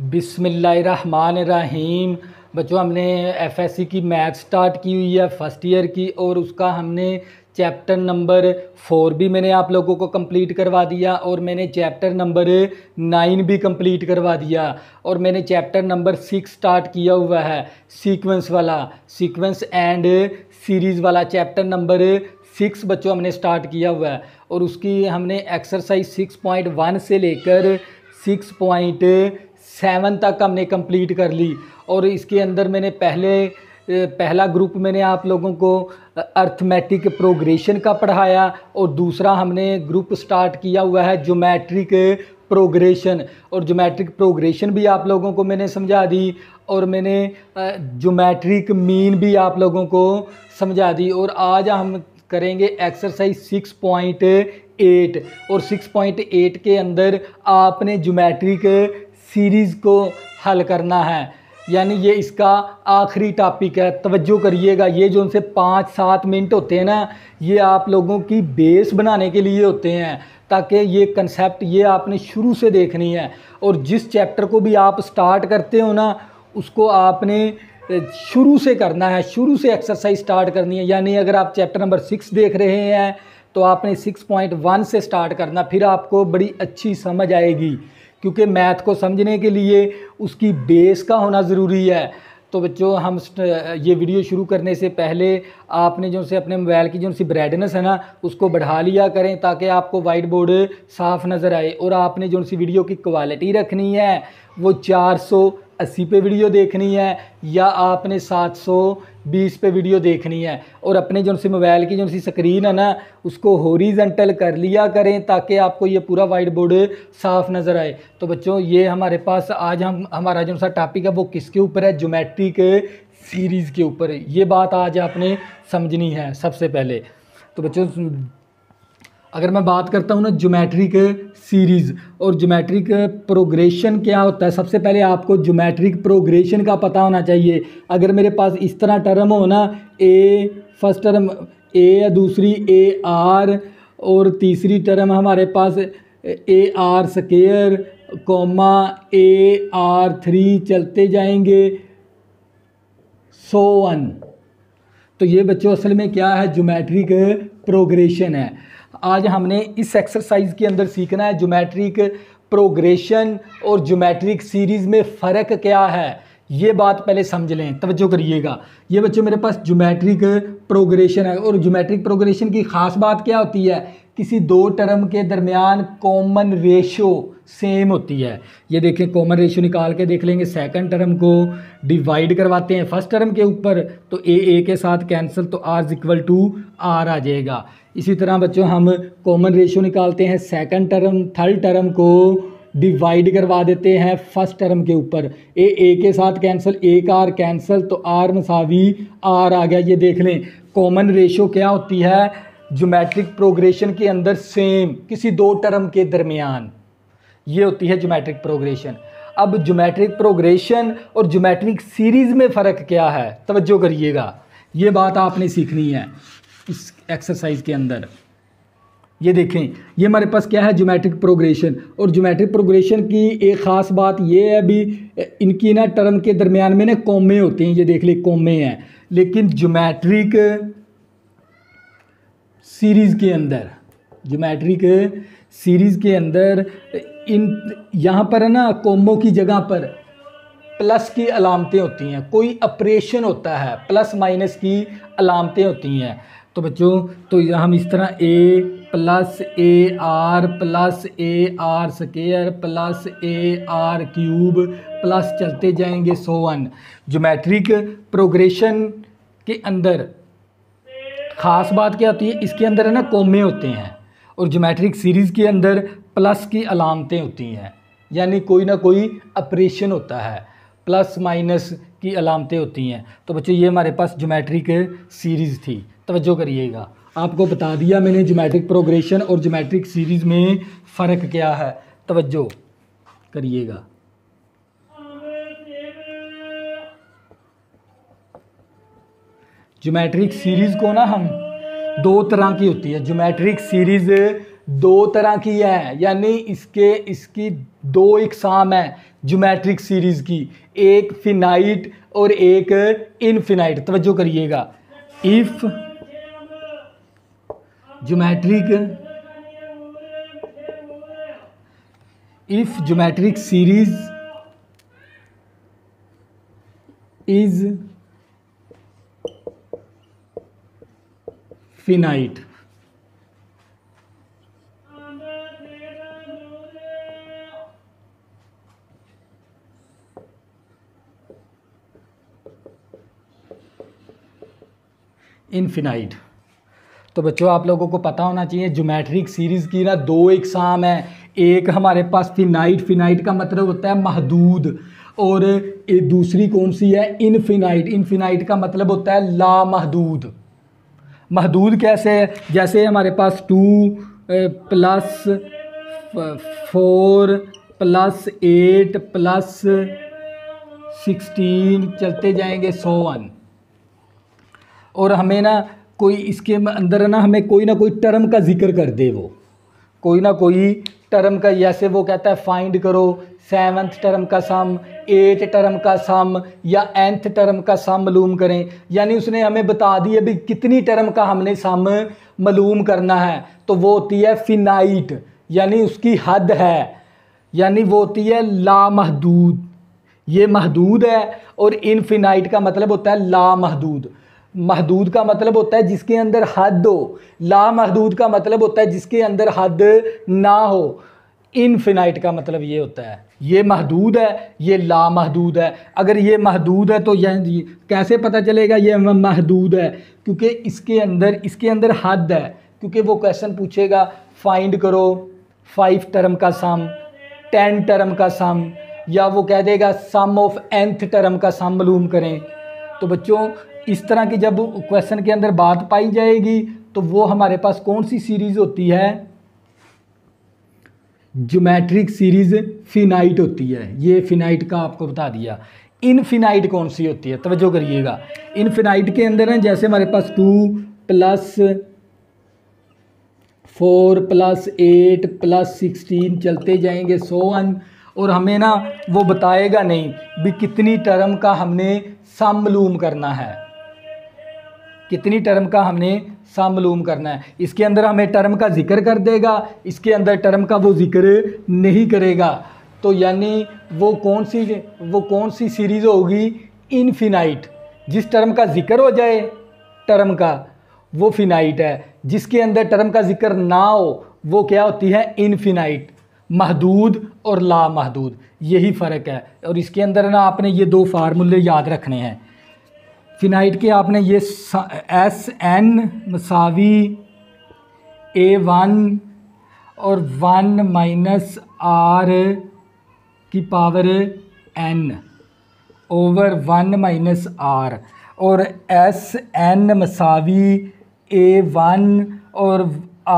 बिसमीम बच्चों हमने एफएससी की मैथ स्टार्ट की हुई है फर्स्ट ईयर की और उसका हमने चैप्टर नंबर फोर भी मैंने आप लोगों को कंप्लीट करवा दिया और मैंने चैप्टर नंबर नाइन भी कंप्लीट करवा दिया और मैंने चैप्टर नंबर सिक्स स्टार्ट किया हुआ है सीक्वेंस वाला सीक्वेंस एंड सीरीज़ वाला चैप्टर नंबर सिक्स बच्चों हमने स्टार्ट किया हुआ है और उसकी हमने एक्सरसाइज सिक्स पॉइंट वन से लेकर सिक्स पॉइंट सेवन तक हमने कंप्लीट कर ली और इसके अंदर मैंने पहले पहला ग्रुप मैंने आप लोगों को अर्थमेटिक प्रोग्रेशन का पढ़ाया और दूसरा हमने ग्रुप स्टार्ट किया हुआ है ज्योमेट्रिक प्रोग्रेशन और ज्योमेट्रिक प्रोग्रेशन भी आप लोगों को मैंने समझा दी और मैंने जोमेट्रिक मीन भी आप लोगों को समझा दी और आज हम करेंगे एक्सरसाइज सिक्स पॉइंट एट और सिक्स पॉइंट एट के अंदर आपने जोमेट्रिक सीरीज़ को हल करना है यानी ये इसका आखिरी टॉपिक है तवज्जो करिएगा ये जो उनसे पाँच सात मिनट होते हैं ना ये आप लोगों की बेस बनाने के लिए होते हैं ताकि ये कंसेप्ट ये आपने शुरू से देखनी है और जिस चैप्टर को भी आप स्टार्ट करते हो ना उसको आपने शुरू से करना है शुरू से एक्सरसाइज स्टार्ट करनी है यानी अगर आप चैप्टर नंबर सिक्स देख रहे हैं तो आपने सिक्स पॉइंट वन से स्टार्ट करना फिर आपको बड़ी अच्छी समझ आएगी क्योंकि मैथ को समझने के लिए उसकी बेस का होना ज़रूरी है तो बच्चों हम ये वीडियो शुरू करने से पहले आपने जो से अपने मोबाइल की जो सी ब्राइटनेस है ना उसको बढ़ा लिया करें ताकि आपको वाइट बोर्ड साफ नज़र आए और आपने जो सी वीडियो की क्वालिटी रखनी है वो चार सौ अस्सी पे वीडियो देखनी है या आपने सात सौ बीस पे वीडियो देखनी है और अपने जो सी मोबाइल की जो सी स्क्रीन है ना उसको होरिजेंटल कर लिया करें ताकि आपको ये पूरा वाइट बोर्ड साफ नज़र आए तो बच्चों ये हमारे पास आज हम हमारा जो सा टॉपिक है वो किसके ऊपर है जोमेट्रिक सीरीज़ के ऊपर ये बात आज आपने समझनी है सबसे पहले तो बच्चों अगर मैं बात करता हूँ ना जोमेट्रिक सीरीज़ और जोमेट्रिक प्रोग्रेशन क्या होता है सबसे पहले आपको जोमेट्रिक प्रोग्रेशन का पता होना चाहिए अगर मेरे पास इस तरह टर्म हो ना ए फर्स्ट टर्म ए दूसरी ए आर और तीसरी टर्म हमारे पास A R square comma A R three चलते जाएंगे सो वन तो ये बच्चों असल में क्या है जोमेट्रिक प्रोग्रेशन है आज हमने इस एक्सरसाइज के अंदर सीखना है जोमेट्रिक प्रोग्रेशन और जोमेट्रिक सीरीज़ में फ़र्क क्या है ये बात पहले समझ लें तवज्जो करिएगा ये बच्चों मेरे पास जोमेट्रिक प्रोग्रेशन है और जोमेट्रिक प्रोग्रेशन की ख़ास बात क्या होती है किसी दो टर्म के दरमियान कॉमन रेशो सेम होती है ये देखें कॉमन रेशो निकाल के देख लेंगे सेकंड टर्म को डिवाइड करवाते हैं फर्स्ट टर्म के ऊपर तो ए ए के साथ कैंसिल तो आर इक्वल टू आर आ जाएगा इसी तरह बच्चों हम कॉमन रेशियो निकालते हैं सेकंड टर्म थर्ड टर्म को डिवाइड करवा देते हैं फर्स्ट टर्म के ऊपर ए ए के साथ कैंसिल ए का आर कैंसिल तो आर मसावी आर आ गया ये देख लें कॉमन रेशो क्या होती है जोमेट्रिक प्रोग्रेशन के अंदर सेम किसी दो टर्म के दरमियान ये होती है जोमेट्रिक प्रोग्रेशन अब जोमेट्रिक प्रोग्रेशन और जोमेट्रिक सीरीज़ में फ़र्क क्या है तवज्जो करिएगा ये बात आपने सीखनी है इस एक्सरसाइज के अंदर ये देखें ये हमारे पास क्या है जोमेट्रिक प्रोग्रेशन और जोमेट्रिक प्रोग्रेशन की एक ख़ास बात ये है अभी इनकी ना टर्म के दरमियान में ना कॉमे होते हैं ये देख ले कॉमे हैं लेकिन जोमेट्रिक सीरीज़ के अंदर जोमेट्रिक सीरीज़ के अंदर इन यहाँ पर है ना कॉमों की जगह पर प्लस की अलामतें होती हैं कोई ऑपरेशन होता है प्लस माइनस की अलामतें होती हैं तो बच्चों तो हम इस तरह A plus A R plus A R square plus A R cube plus चलते जाएंगे वन जोमेट्रिक प्रोग्रेशन के अंदर ख़ास बात क्या होती है इसके अंदर है ना कोमे होते हैं और जोमेट्रिक सीरीज़ के अंदर प्लस की अलामतें होती हैं यानी कोई ना कोई ऑपरेशन होता है प्लस माइनस की अलामतें होती हैं तो बच्चों ये हमारे पास जोमेट्रिक सीरीज़ थी तवज्जो करिएगा आपको बता दिया मैंने जोमेट्रिक प्रोग्रेशन और जोमेट्रिक सीरीज़ में फ़र्क क्या है तवज्जो करिएगा जोमेट्रिक सीरीज़ को ना हम दो तरह की होती है जोमेट्रिक सीरीज़ दो तरह की है यानी इसके इसकी दो इकसाम है जोमेट्रिक सीरीज़ की एक फिनाइट और एक इनफिनाइट तवज्जो करिएगा if geometric if geometric series is finite infinite तो बच्चों आप लोगों को पता होना चाहिए जोमेट्रिक सीरीज़ की ना दो एग्ज़ाम है एक हमारे पास फिनाइट फिनाइट का मतलब होता है महदूद और दूसरी कौन सी है इनफिनाइट इनफिनाइट का मतलब होता है लामहदूद महदूद कैसे है जैसे हमारे पास two plus four plus eight plus sixteen चलते जाएंगे सौ वन और हमें ना कोई इसके अंदर ना हमें कोई ना कोई टर्म का जिक्र कर दे वो कोई ना कोई टर्म का जैसे वो कहता है फाइंड करो सेवन्थ टर्म का सम एट टर्म का सम या एंथ टर्म का सम मलूम करें यानी उसने हमें बता दिया भी कितनी टर्म का हमने सम मलूम करना है तो वो होती है फिनाइट यानी उसकी हद है यानी वो होती है लामहदूद ये महदूद है और इनफिनाइट का मतलब होता है लामहदूद महदूद का मतलब होता है जिसके अंदर हद हो ला महदूद का मतलब होता है जिसके अंदर हद ना हो इनफिनाइट का मतलब ये होता है ये महदूद है ये लामहदूद है अगर ये महदूद है तो यह कैसे पता चलेगा ये महदूद है क्योंकि इसके अंदर इसके अंदर हद है क्योंकि वो क्वेश्चन पूछेगा फाइंड करो फाइव टर्म का सम टेन टर्म का सम या वो कह देगा सम ऑफ एंथ टर्म का सम मलूम करें तो बच्चों इस तरह की जब क्वेश्चन के अंदर बात पाई जाएगी तो वो हमारे पास कौन सी सीरीज़ होती है जोमेट्रिक सीरीज़ फिनाइट होती है ये फिनाइट का आपको बता दिया इनफिनाइट कौन सी होती है तवज्जो करिएगा इनफिनाइट के अंदर है जैसे हमारे पास two plus four plus eight plus sixteen चलते जाएंगे सो वन और हमें ना वो बताएगा नहीं भी कितनी टर्म का हमने सम मलूम करना है कितनी टर्म का हमने सामलूम करना है इसके अंदर हमें टर्म का जिक्र कर देगा इसके अंदर टर्म का वो जिक्र नहीं करेगा तो यानी वो कौन सी वो कौन सी सीरीज़ होगी इनफिनाइट जिस टर्म का जिक्र हो जाए टर्म का वो फिनाइट है जिसके अंदर टर्म का जिक्र ना हो वो क्या होती है इनफिनाइट महदूद और लामहदूद यही फ़र्क है और इसके अंदर ना आपने ये दो फार्मूले याद रखने हैं फिनाइट के आपने ये एस एन मसावी ए वन और वन माइनस आर की power N over one minus R और एस एन मसावी ए वन और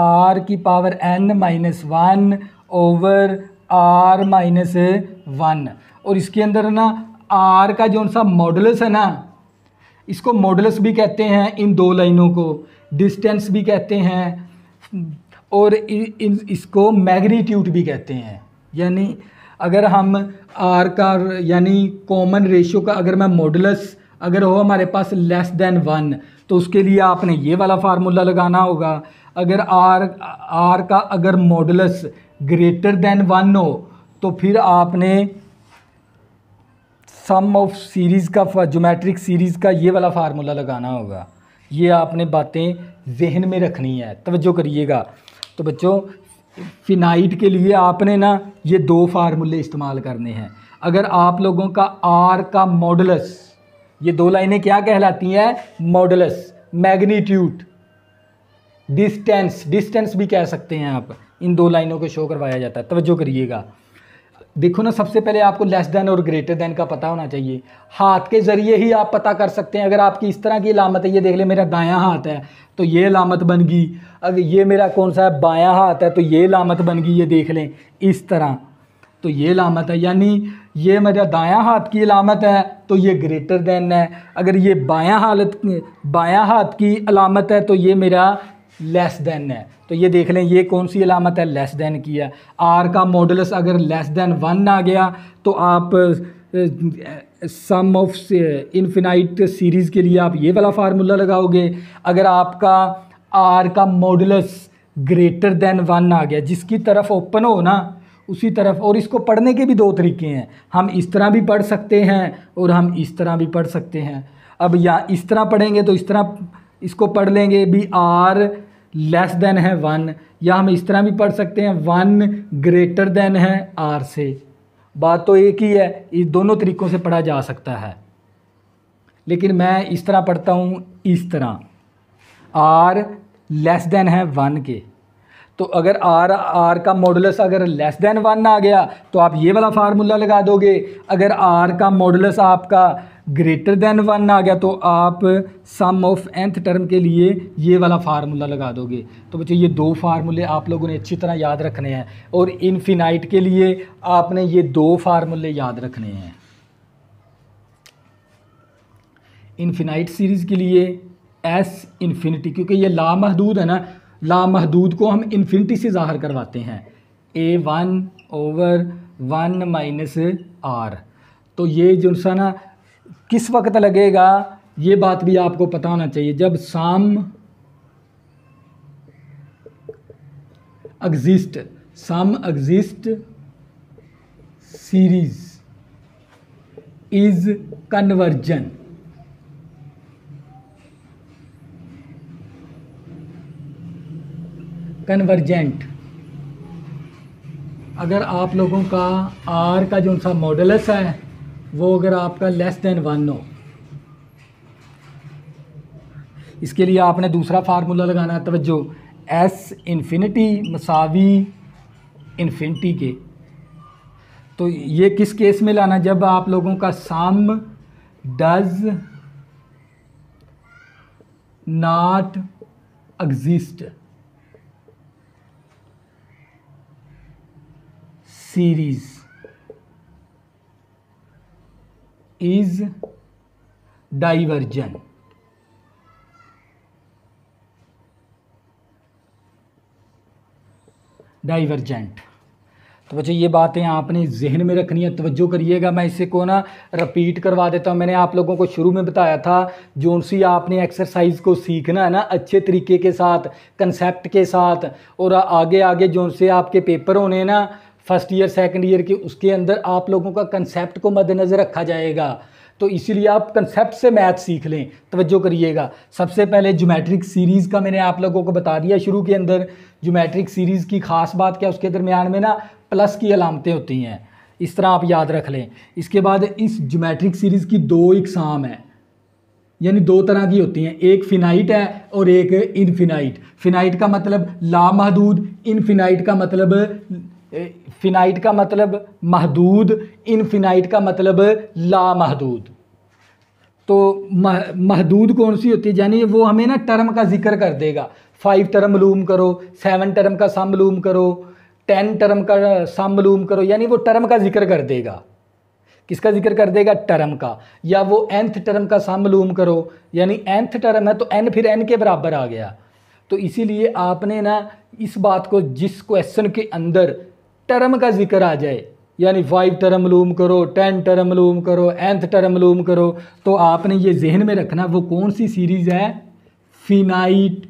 आर की power N minus one over R minus one और इसके अंदर ना आर का जो सा मॉडुलस है ना इसको मॉडल्स भी कहते हैं इन दो लाइनों को डिस्टेंस भी कहते हैं और इन इसको मैग्नीट्यूड भी कहते हैं यानी अगर हम आर का यानी कॉमन रेशियो का अगर मैं मॉडल्स अगर हो हमारे पास लेस देन वन तो उसके लिए आपने ये वाला फार्मूला लगाना होगा अगर आर आर का अगर मॉडल्स ग्रेटर देन वन हो तो फिर आपने सम ऑफ सीरीज़ का जोमेट्रिक सीरीज़ का ये वाला फार्मूला लगाना होगा ये आपने बातें जहन में रखनी है तवज्जो करिएगा तो बच्चों फिनाइट के लिए आपने ना ये दो फार्मूले इस्तेमाल करने हैं अगर आप लोगों का आर का मॉडलस ये दो लाइनें क्या कहलाती हैं मॉडलस मैग्नीट्यूड डिस्टेंस डिस्टेंस भी कह सकते हैं आप इन दो लाइनों को शो करवाया जाता है तवज्जो करिएगा देखो ना सबसे पहले आपको लेस देन और ग्रेटर देन का पता होना चाहिए हाथ के ज़रिए ही आप पता कर सकते हैं अगर आपकी इस तरह की अलामत है ये देख ले मेरा दायां हाथ है तो ये अलामत बन गई अगर ये मेरा कौन सा है बायां हाथ है तो ये अलामत बन गई ये देख लें इस तरह तो ये अलामत है यानी ये मेरा दायां हाथ की अलामत है तो ये ग्रेटर देन है अगर ये बायां हालत बायां हाथ की अलामत है तो ये मेरा लेस देन है तो ये देख लें ये कौन सी अलामत है लेस देन की है आर का मॉडल्स अगर लेस देन वन आ गया तो आप सम ऑफ इनफिनाइट सीरीज़ के लिए आप ये वाला फार्मूला लगाओगे अगर आपका आर का मॉडल्स ग्रेटर देन वन आ गया जिसकी तरफ ओपन हो ना उसी तरफ और इसको पढ़ने के भी दो तरीके हैं हम इस तरह भी पढ़ सकते हैं और हम इस तरह भी पढ़ सकते हैं अब या इस तरह पढ़ेंगे तो इस तरह इसको पढ़ लेंगे भी आर लेस देन है वन या हम इस तरह भी पढ़ सकते हैं वन ग्रेटर देन है आर से बात तो एक ही है इस दोनों तरीक़ों से पढ़ा जा सकता है लेकिन मैं इस तरह पढ़ता हूँ इस तरह आर लेस देन है वन के तो अगर आर आर का मॉडुलस अगर लेस देन वन आ गया तो आप ये वाला फार्मूला लगा दोगे अगर आर का मॉडुलस आपका ग्रेटर देन वन आ गया तो आप सम ऑफ एंथ टर्म के लिए ये वाला फार्मूला लगा दोगे तो बच्चों ये दो फार्मूले आप लोगों ने अच्छी तरह याद रखने हैं और इनफिनाइट के लिए आपने ये दो फार्मूले याद रखने हैं इनफिनाइट सीरीज़ के लिए एस इन्फिनिटी क्योंकि ये लामहदूद है ना लामहदूद को हम इन्फिनिटी से ज़ाहर करवाते हैं a one over one minus r तो ये जो सा ना किस वक्त लगेगा ये बात भी आपको पता होना चाहिए जब sum exist sum exist series is convergence convergent अगर आप लोगों का आर का जो सा मॉडलस है वो अगर आपका लेस देन वन हो इसके लिए आपने दूसरा फार्मूला लगाना है तवज्जो एस इन्फिनिटी मसावी इन्फिनिटी के तो ये किस केस में लाना जब आप लोगों का sum does not exist series is divergence divergent तो बच्चे ये बातें आपने जहन में रखनी है तवज्जो करिएगा मैं इसे को ना रिपीट करवा देता हूँ मैंने आप लोगों को शुरू में बताया था जो सी आपने एक्सरसाइज को सीखना है ना अच्छे तरीके के साथ कंसेप्ट के साथ और आगे आगे जो से आपके पेपर होने ना फर्स्ट ईयर सेकंड ईयर के उसके अंदर आप लोगों का कंसेप्ट को मद्देनज़र रखा जाएगा तो इसीलिए आप कंसेप्ट से मैथ सीख लें तवज्जो करिएगा सबसे पहले जोमेट्रिक सीरीज़ का मैंने आप लोगों को बता दिया शुरू के अंदर जोमेट्रिक सीरीज़ की ख़ास बात क्या उसके दरमियान में ना प्लस की अलामतें होती हैं इस तरह आप याद रख लें इसके बाद इस जोमेट्रिक सीरीज़ की दो इकसाम हैं यानी दो तरह की होती हैं एक फिनाइट है और एक इनफिनाइट फिनाइट का मतलब लामहदूद इनफिनाइट का मतलब फिनाइट का मतलब महदूद इनफिनाइट का मतलब लामहदूद तो मह, महदूद कौन सी होती है यानी वो हमें ना टर्म का जिक्र कर देगा फाइव टर्म लूम करो सेवन टर्म का सम लूम करो टेन टर्म का सम लूम करो यानी वो टर्म का जिक्र कर देगा किसका जिक्र कर देगा टर्म का या वो एंथ टर्म का सम लूम करो यानी एंथ टर्म है तो एन फिर एन के बराबर आ गया तो इसीलिए आपने ना इस बात को जिस क्वेश्चन के अंदर टर्म का जिक्र आ जाए यानी फाइव टर्म लूम करो टेन टर्म लूम करो एंथ टर्म लूम करो तो आपने ये जहन में रखना वो कौन सी सीरीज़ है फिनाइट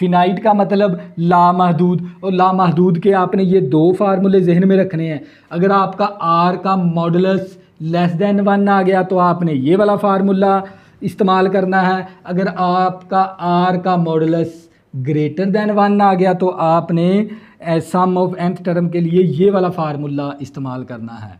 फिनाइट का मतलब लामहदूद और लामहदूद के आपने ये दो फार्मूले जहन में रखने हैं अगर आपका आर का मॉडलस लेस देन वन आ गया तो आपने ये वाला फार्मूला इस्तेमाल करना है अगर आपका आर का मॉडलस ग्रेटर देन वन आ गया तो आपने सम ऑफ एंथ टर्म के लिए ये वाला फार्मूला इस्तेमाल करना है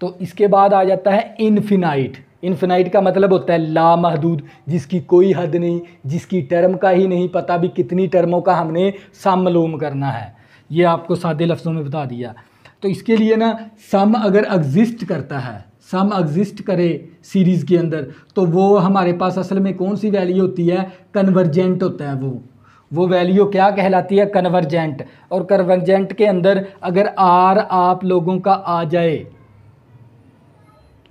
तो इसके बाद आ जाता है इनफिनाइट इनफिनाइट का मतलब होता है लामहदूद जिसकी कोई हद नहीं जिसकी टर्म का ही नहीं पता भी कितनी टर्मों का हमने सम मालूम करना है ये आपको सादे लफ्ज़ों में बता दिया तो इसके लिए ना सम अगर एग्जिस्ट करता है सम एग्जिस्ट करे सीरीज़ के अंदर तो वो हमारे पास असल में कौन सी वैल्यू होती है कन्वर्जेंट होता है वो वो वैल्यू क्या कहलाती है कन्वर्जेंट और कन्वर्जेंट के अंदर अगर आर आप लोगों का आ जाए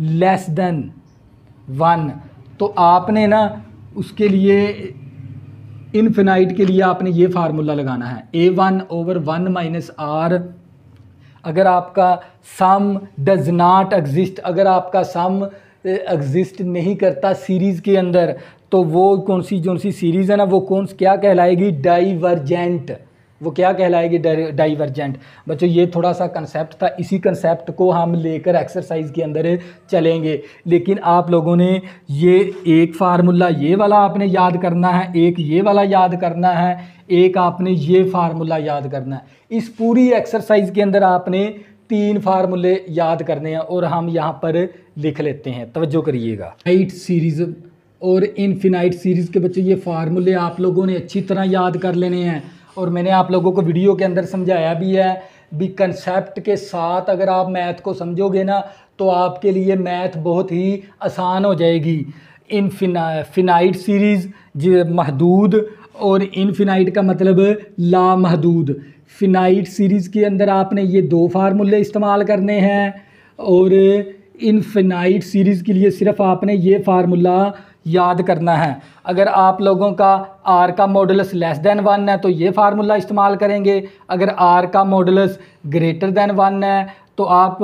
लेस देन वन तो आपने ना उसके लिए इनफिनाइट के लिए आपने ये फार्मूला लगाना है a one over one minus r अगर आपका सम डज नाट एग्जिस्ट अगर आपका सम एग्जिस्ट eh, नहीं करता सीरीज़ के अंदर तो वो कौन सी कौन सी सीरीज़ है ना वो कौन क्या कहलाएगी डाइवर्जेंट वो क्या कहलाएगी डाइवर्जेंट बच्चों ये थोड़ा सा कंसेप्ट था इसी कंसेप्ट को हम लेकर एक्सरसाइज के अंदर चलेंगे लेकिन आप लोगों ने ये एक फार्मूला ये वाला आपने याद करना है एक ये वाला याद करना है एक आपने ये फार्मूला याद करना है इस पूरी एक्सरसाइज के अंदर आपने तीन फार्मूले याद करने हैं और हम यहाँ पर लिख लेते हैं तवज्जो करिएगा एट सीरीज़ और इनफिनाइट सीरीज़ के बच्चों ये फार्मूले आप लोगों ने अच्छी तरह याद कर लेने हैं और मैंने आप लोगों को वीडियो के अंदर समझाया भी है भी कंसेप्ट के साथ अगर आप मैथ को समझोगे ना तो आपके लिए मैथ बहुत ही आसान हो जाएगी इनफिना फिनाइट सीरीज़ महदूद और इनफिनाइट का मतलब लामहदूद फिनाइट सीरीज़ के अंदर आपने ये दो फार्मूले इस्तेमाल करने हैं और इनफिनाइट सीरीज़ के लिए सिर्फ आपने ये फार्मूला याद करना है अगर आप लोगों का आर का मॉडल्स लेस देन वन है तो ये फार्मूला इस्तेमाल करेंगे अगर आर का मॉडल्स ग्रेटर देन वन है तो आप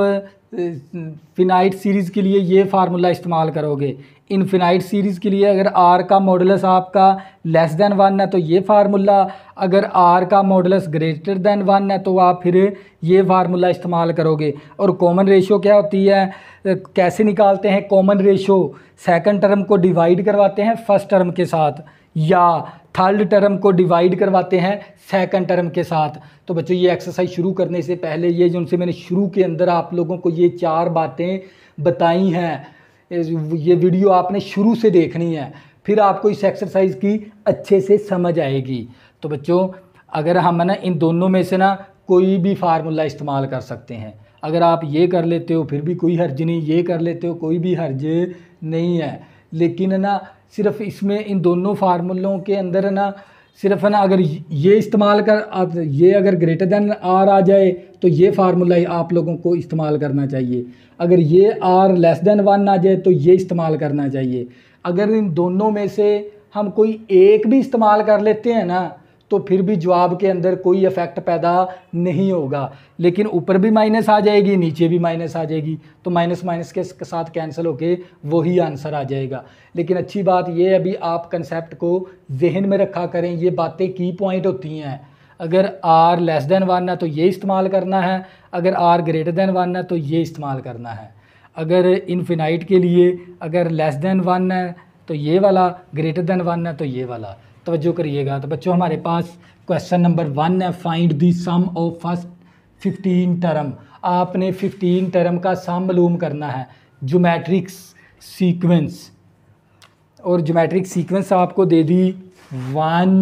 फिनाइट सीरीज़ के लिए ये फार्मूला इस्तेमाल करोगे इन्फिनाइट सीरीज़ के लिए अगर आर का मॉडलस आपका लेस देन वन है तो ये फार्मूला अगर आर का मॉडलस ग्रेटर दैन वन है तो आप फिर ये फार्मूला इस्तेमाल करोगे और कॉमन रेशो क्या होती है कैसे निकालते हैं कॉमन रेशो सेकंड टर्म को डिवाइड करवाते हैं फर्स्ट टर्म के साथ या थर्ड टर्म को डिवाइड करवाते हैं सेकंड टर्म के साथ तो बच्चों ये एक्सरसाइज शुरू करने से पहले ये जो उनसे मैंने शुरू के अंदर आप लोगों को ये चार बातें बताई हैं ये वीडियो आपने शुरू से देखनी है फिर आपको इस एक्सरसाइज की अच्छे से समझ आएगी तो बच्चों अगर हम ना इन दोनों में से ना कोई भी फार्मूला इस्तेमाल कर सकते हैं अगर आप ये कर लेते हो फिर भी कोई हर्ज नहीं ये कर लेते हो कोई भी हर्ज नहीं है लेकिन ना सिर्फ इसमें इन दोनों फार्मूलों के अंदर ना सिर्फ ना अगर ये इस्तेमाल कर ये अगर ग्रेटर देन आर आ जाए तो ये फार्मूला ही आप लोगों को इस्तेमाल करना चाहिए अगर ये आर लेस देन वन आ जाए तो ये इस्तेमाल करना चाहिए अगर इन दोनों में से हम कोई एक भी इस्तेमाल कर लेते हैं ना तो फिर भी जवाब के अंदर कोई इफ़ेक्ट पैदा नहीं होगा लेकिन ऊपर भी माइनस आ जाएगी नीचे भी माइनस आ जाएगी तो माइनस माइनस के साथ कैंसिल होके वही आंसर आ जाएगा लेकिन अच्छी बात यह अभी आप कंसेप्ट को जहन में रखा करें ये बातें की पॉइंट होती हैं अगर आर लेस देन वन है तो ये इस्तेमाल करना है अगर आर ग्रेटर देन वन है तो ये इस्तेमाल करना है अगर इनफिनाइट के लिए अगर लेस देन वन है तो ये वाला ग्रेटर देन वन है तो ये वाला तोज्जो करिएगा तो बच्चों हमारे पास क्वेश्चन नंबर वन है find the sum of first fifteen term आपने फिफ्टीन टर्म का सम मलूम करना है जोमेट्रिक्स सीक्वेंस और जोमेट्रिक सीक्वेंस आपको दे दी one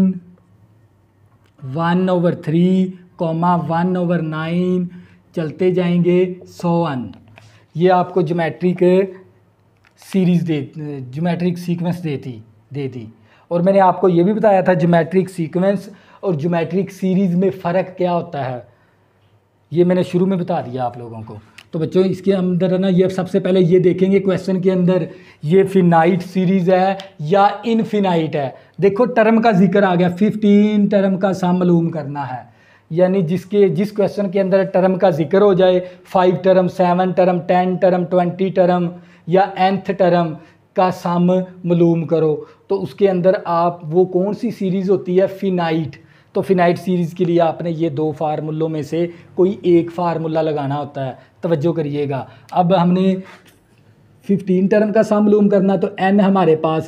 one over three comma one over nine चलते जाएंगे सौ वन ये आपको जोमेट्रिक सीरीज़ दे जोमेट्रिक सीक्वेंस देती देती और मैंने आपको ये भी बताया था जोमेट्रिक सीक्वेंस और जोमेट्रिक सीरीज़ में फ़र्क क्या होता है ये मैंने शुरू में बता दिया आप लोगों को तो बच्चों इसके अंदर है ना ये सबसे पहले ये देखेंगे क्वेश्चन के अंदर ये फिनाइट सीरीज़ है या इनफिनाइट है देखो टर्म का जिक्र आ गया फिफ्टीन टर्म का सम मलूम करना है यानी जिसके जिस क्वेश्चन के अंदर टर्म का जिक्र हो जाए five term seven term ten term twenty term या एंथ टर्म का सम मलूम करो तो उसके अंदर आप वो कौन सी सीरीज़ होती है फिनाइट तो फिनाइट सीरीज़ के लिए आपने ये दो फार्मूलों में से कोई एक फार्मूला लगाना होता है तवज्जो करिएगा अब हमने फिफ्टीन टर्म का सम लूम करना तो एन हमारे पास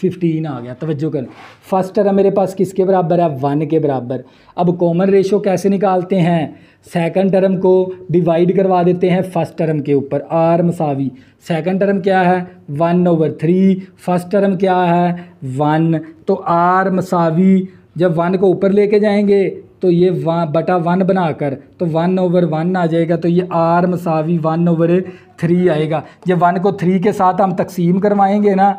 फिफ्टीन आ गया तवज्जो कर फर्स्ट टर्म मेरे पास किसके बराबर है वन के बराबर अब कॉमन रेशो कैसे निकालते हैं सेकंड टर्म को डिवाइड करवा देते हैं फर्स्ट टर्म के ऊपर आर मसावी सेकंड टर्म क्या है one over three first term क्या है वन तो आर मसावी जब वन को ऊपर लेके जाएंगे तो ये वा बटा वन बना कर तो वन ओवर वन आ जाएगा तो ये आर मसावी वन ओवर थ्री आएगा जब वन को थ्री के साथ हम तकसीम करवाएंगे ना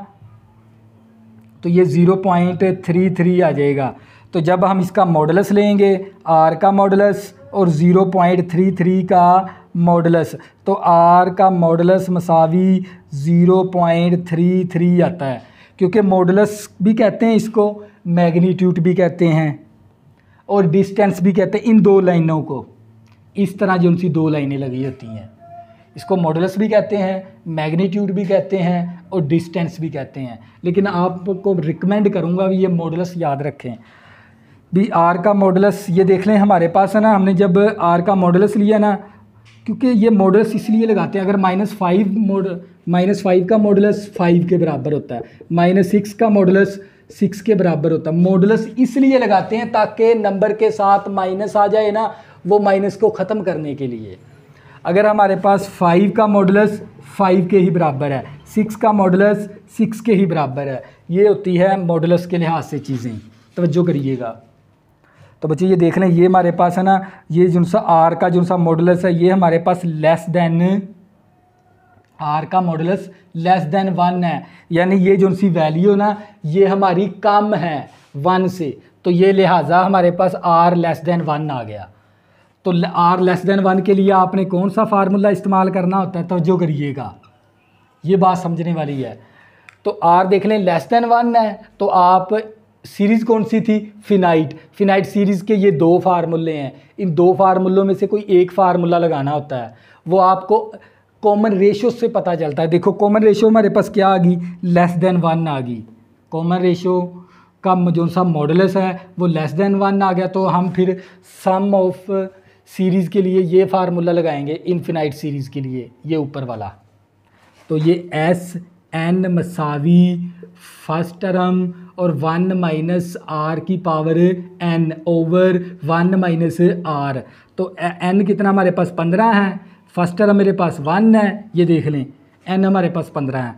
तो ये ज़ीरो पॉइंट थ्री थ्री आ जाएगा तो जब हम इसका मॉडलस लेंगे आर का मॉडलस और ज़ीरो पॉइंट थ्री थ्री का मॉडलस तो आर का मॉडलस मसावी ज़ीरो पॉइंट थ्री थ्री आता है क्योंकि मॉडलस भी कहते हैं इसको मैग्नीट्यूड भी कहते हैं और डिस्टेंस भी कहते हैं इन दो लाइनों को इस तरह जो उनकी दो लाइनें लगी होती हैं इसको मॉडल्स भी कहते हैं मैग्नीट्यूड भी कहते हैं और डिस्टेंस भी कहते हैं लेकिन आपको रिकमेंड करूँगा ये मॉडल्स याद रखें भी आर का मॉडल्स ये देख लें हमारे पास है ना हमने जब आर का मॉडल्स लिया ना क्योंकि ये मॉडल्स इसलिए लगाते हैं अगर minus five modulus minus five का मॉडल्स फाइव के बराबर होता है माइनस सिक्स का मॉडल्स सिक्स के बराबर होता है मॉडलस इसलिए लगाते हैं ताकि नंबर के साथ माइनस आ जाए ना वो माइनस को ख़त्म करने के लिए अगर हमारे पास फाइव का मॉडलस फाइव के ही बराबर है सिक्स का मॉडलस सिक्स के ही बराबर है ये होती है मॉडलस के लिहाज से चीज़ें तोज्जो करिएगा तो बच्चे ये देख लें ये हमारे पास है ना ये जो सा आर का जो सा मॉडलस है ये हमारे पास लेस देन आर का मॉडुलस लेस देन वन है यानी ये जो सी वैल्यू ना ये हमारी कम है वन से तो ये लिहाजा हमारे पास आर लेस देन वन आ गया तो आर लेस देन वन के लिए आपने कौन सा फार्मूला इस्तेमाल करना होता है तोज्जो करिएगा ये बात समझने वाली है तो आर देख लें लेस देन वन है तो आप सीरीज़ कौन सी थी फिनाइट फिनाइट सीरीज़ के ये दो फार्मूले हैं इन दो फार्मूलों में से कोई एक फार्मूला लगाना होता है वो आपको कॉमन रेशो से पता चलता है देखो कॉमन रेशो हमारे पास क्या आ गई लेस देन वन आ गई कॉमन रेशो का जो सा मॉडलस है वो लेस देन वन आ गया तो हम फिर सम ऑफ सीरीज़ के लिए ये फार्मूला लगाएंगे इन्फिनाइट सीरीज़ के लिए ये ऊपर वाला तो ये एस एन मसावी फर्स्ट टर्म और वन माइनस आर की power N over one minus r तो एन कितना हमारे पास पंद्रह है फर्स्ट टर्म मेरे पास वन है ये देख लें एन हमारे पास पंद्रह है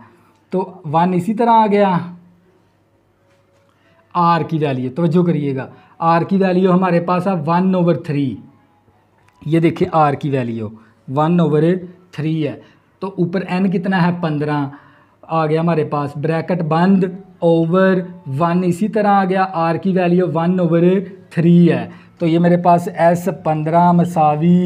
तो वन इसी तरह आ गया आर की वैल्यू तोज्जो करिएगा आर की वैल्यू हमारे पास है वन ओवर थ्री ये देखिए आर की वैल्यू वन ओवर थ्री है तो ऊपर एन कितना है पंद्रह आ गया हमारे पास ब्रैकेट बंद ओवर वन इसी तरह आ गया आर की वैल्यू वन ओवर थ्री है तो ये मेरे पास एस पंद्रह मसावी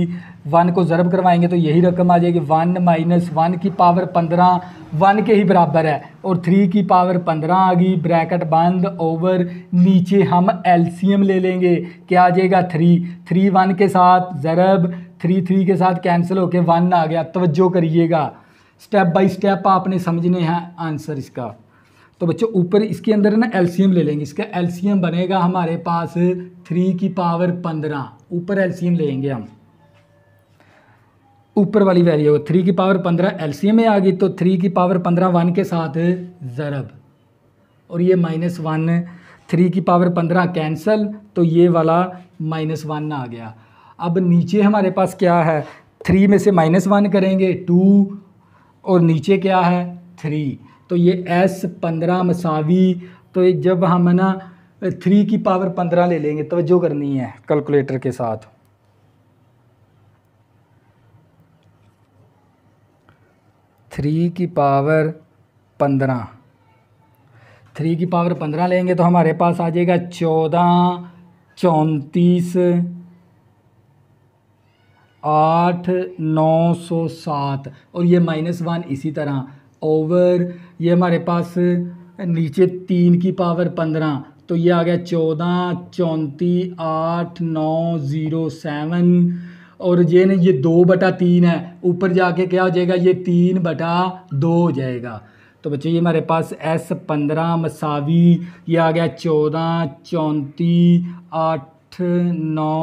वन को ज़रब करवाएंगे तो यही रकम आ जाएगी वन माइनस वन की पावर पंद्रह वन के ही बराबर है और थ्री की पावर पंद्रह आ गई ब्रैकेट बंद ओवर नीचे हम एलसीएम ले लेंगे क्या आ जाएगा थ्री थ्री वन के साथ ज़रब थ्री थ्री के साथ कैंसिल होके वन आ गया तवज्जो करिएगा स्टेप बाय स्टेप आपने समझने हैं आंसर इसका तो बच्चों ऊपर इसके अंदर ना एलसीएम ले लेंगे इसका एलसीएम बनेगा हमारे पास थ्री की पावर पंद्रह ऊपर एलसीएम लेंगे हम ऊपर वाली वैल्यू थ्री की पावर पंद्रह एल में आ गई तो थ्री की पावर पंद्रह वन के साथ ज़रब और ये माइनस वन थ्री की पावर पंद्रह कैंसल तो ये वाला माइनस वन आ गया अब नीचे हमारे पास क्या है थ्री में से माइनस वन करेंगे टू और नीचे क्या है थ्री तो ये एस पंद्रह मसावी तो जब हम ना थ्री की पावर पंद्रह ले लेंगे तोज्जो करनी है कैलकुलेटर के साथ थ्री की पावर पंद्रह थ्री की पावर पंद्रह लेंगे तो हमारे पास आ जाएगा चौदह चौंतीस आठ नौ सौ सात और ये माइनस वन इसी तरह ओवर ये हमारे पास नीचे तीन की पावर पंद्रह तो ये आ गया चौदह चौंतीस आठ नौ ज़ीरो सेवन और ये न ये दो बटा तीन है ऊपर जाके क्या हो जाएगा ये तीन बटा दो हो जाएगा तो बच्चों ये हमारे पास एस पंद्रह मसावी ये आ गया चौदह चौंतीस आठ नौ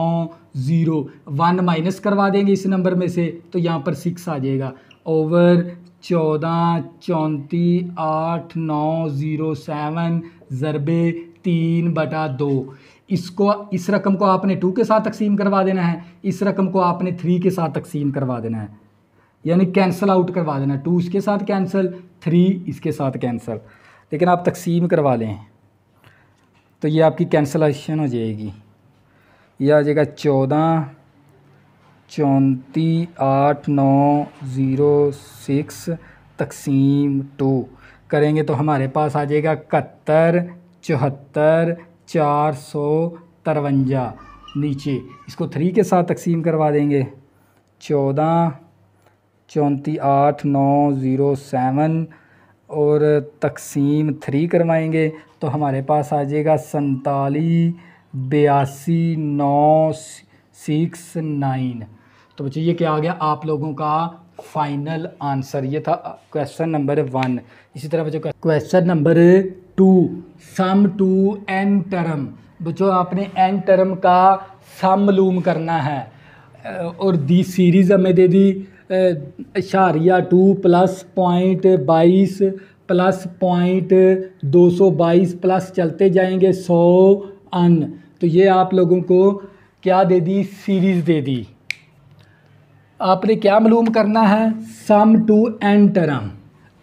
ज़ीरो वन माइनस करवा देंगे इस नंबर में से तो यहाँ पर सिक्स आ जाएगा ओवर चौदह चौंतीस आठ नौ ज़ीरो सेवन ज़रबे तीन बटा दो इसको इस रकम को आपने टू के साथ तकसीम करवा देना है इस रकम को आपने थ्री के साथ तकसीम करवा देना है यानी कैंसिल आउट करवा देना है टू इसके साथ कैंसिल थ्री इसके साथ कैंसिल लेकिन आप तकसीम करवा लें तो ये आपकी कैंसलेशन हो जाएगी ये आ जाएगा चौदह चौंती आठ नौ ज़ीरो सिक्स तकसीम टू करेंगे तो हमारे पास आ जाएगा इकहत्तर चौहत्तर चार सौ तरवंजा नीचे इसको थ्री के साथ तकसीम करवा देंगे चौदह चौंती आठ नौ ज़ीरो सेवन और तकसीम थ्री करवाएंगे तो हमारे पास आ जाएगा संताली बयासी नौ सिक्स नाइन तो बच्चे ये क्या आ गया आप लोगों का फाइनल आंसर ये था क्वेश्चन नंबर वन इसी तरह बच्चों question number two sum to n term बच्चों आपने एन टर्म का सम लूम करना है और दी सीरीज़ हमें दे दी इशारिया टू प्लस पॉइंट बाईस प्लस पॉइंट दो सौ बाईस प्लस चलते जाएंगे सौ अन तो ये आप लोगों को क्या दे दी सीरीज़ दे दी आपने क्या मालूम करना है सम टू एन टर्म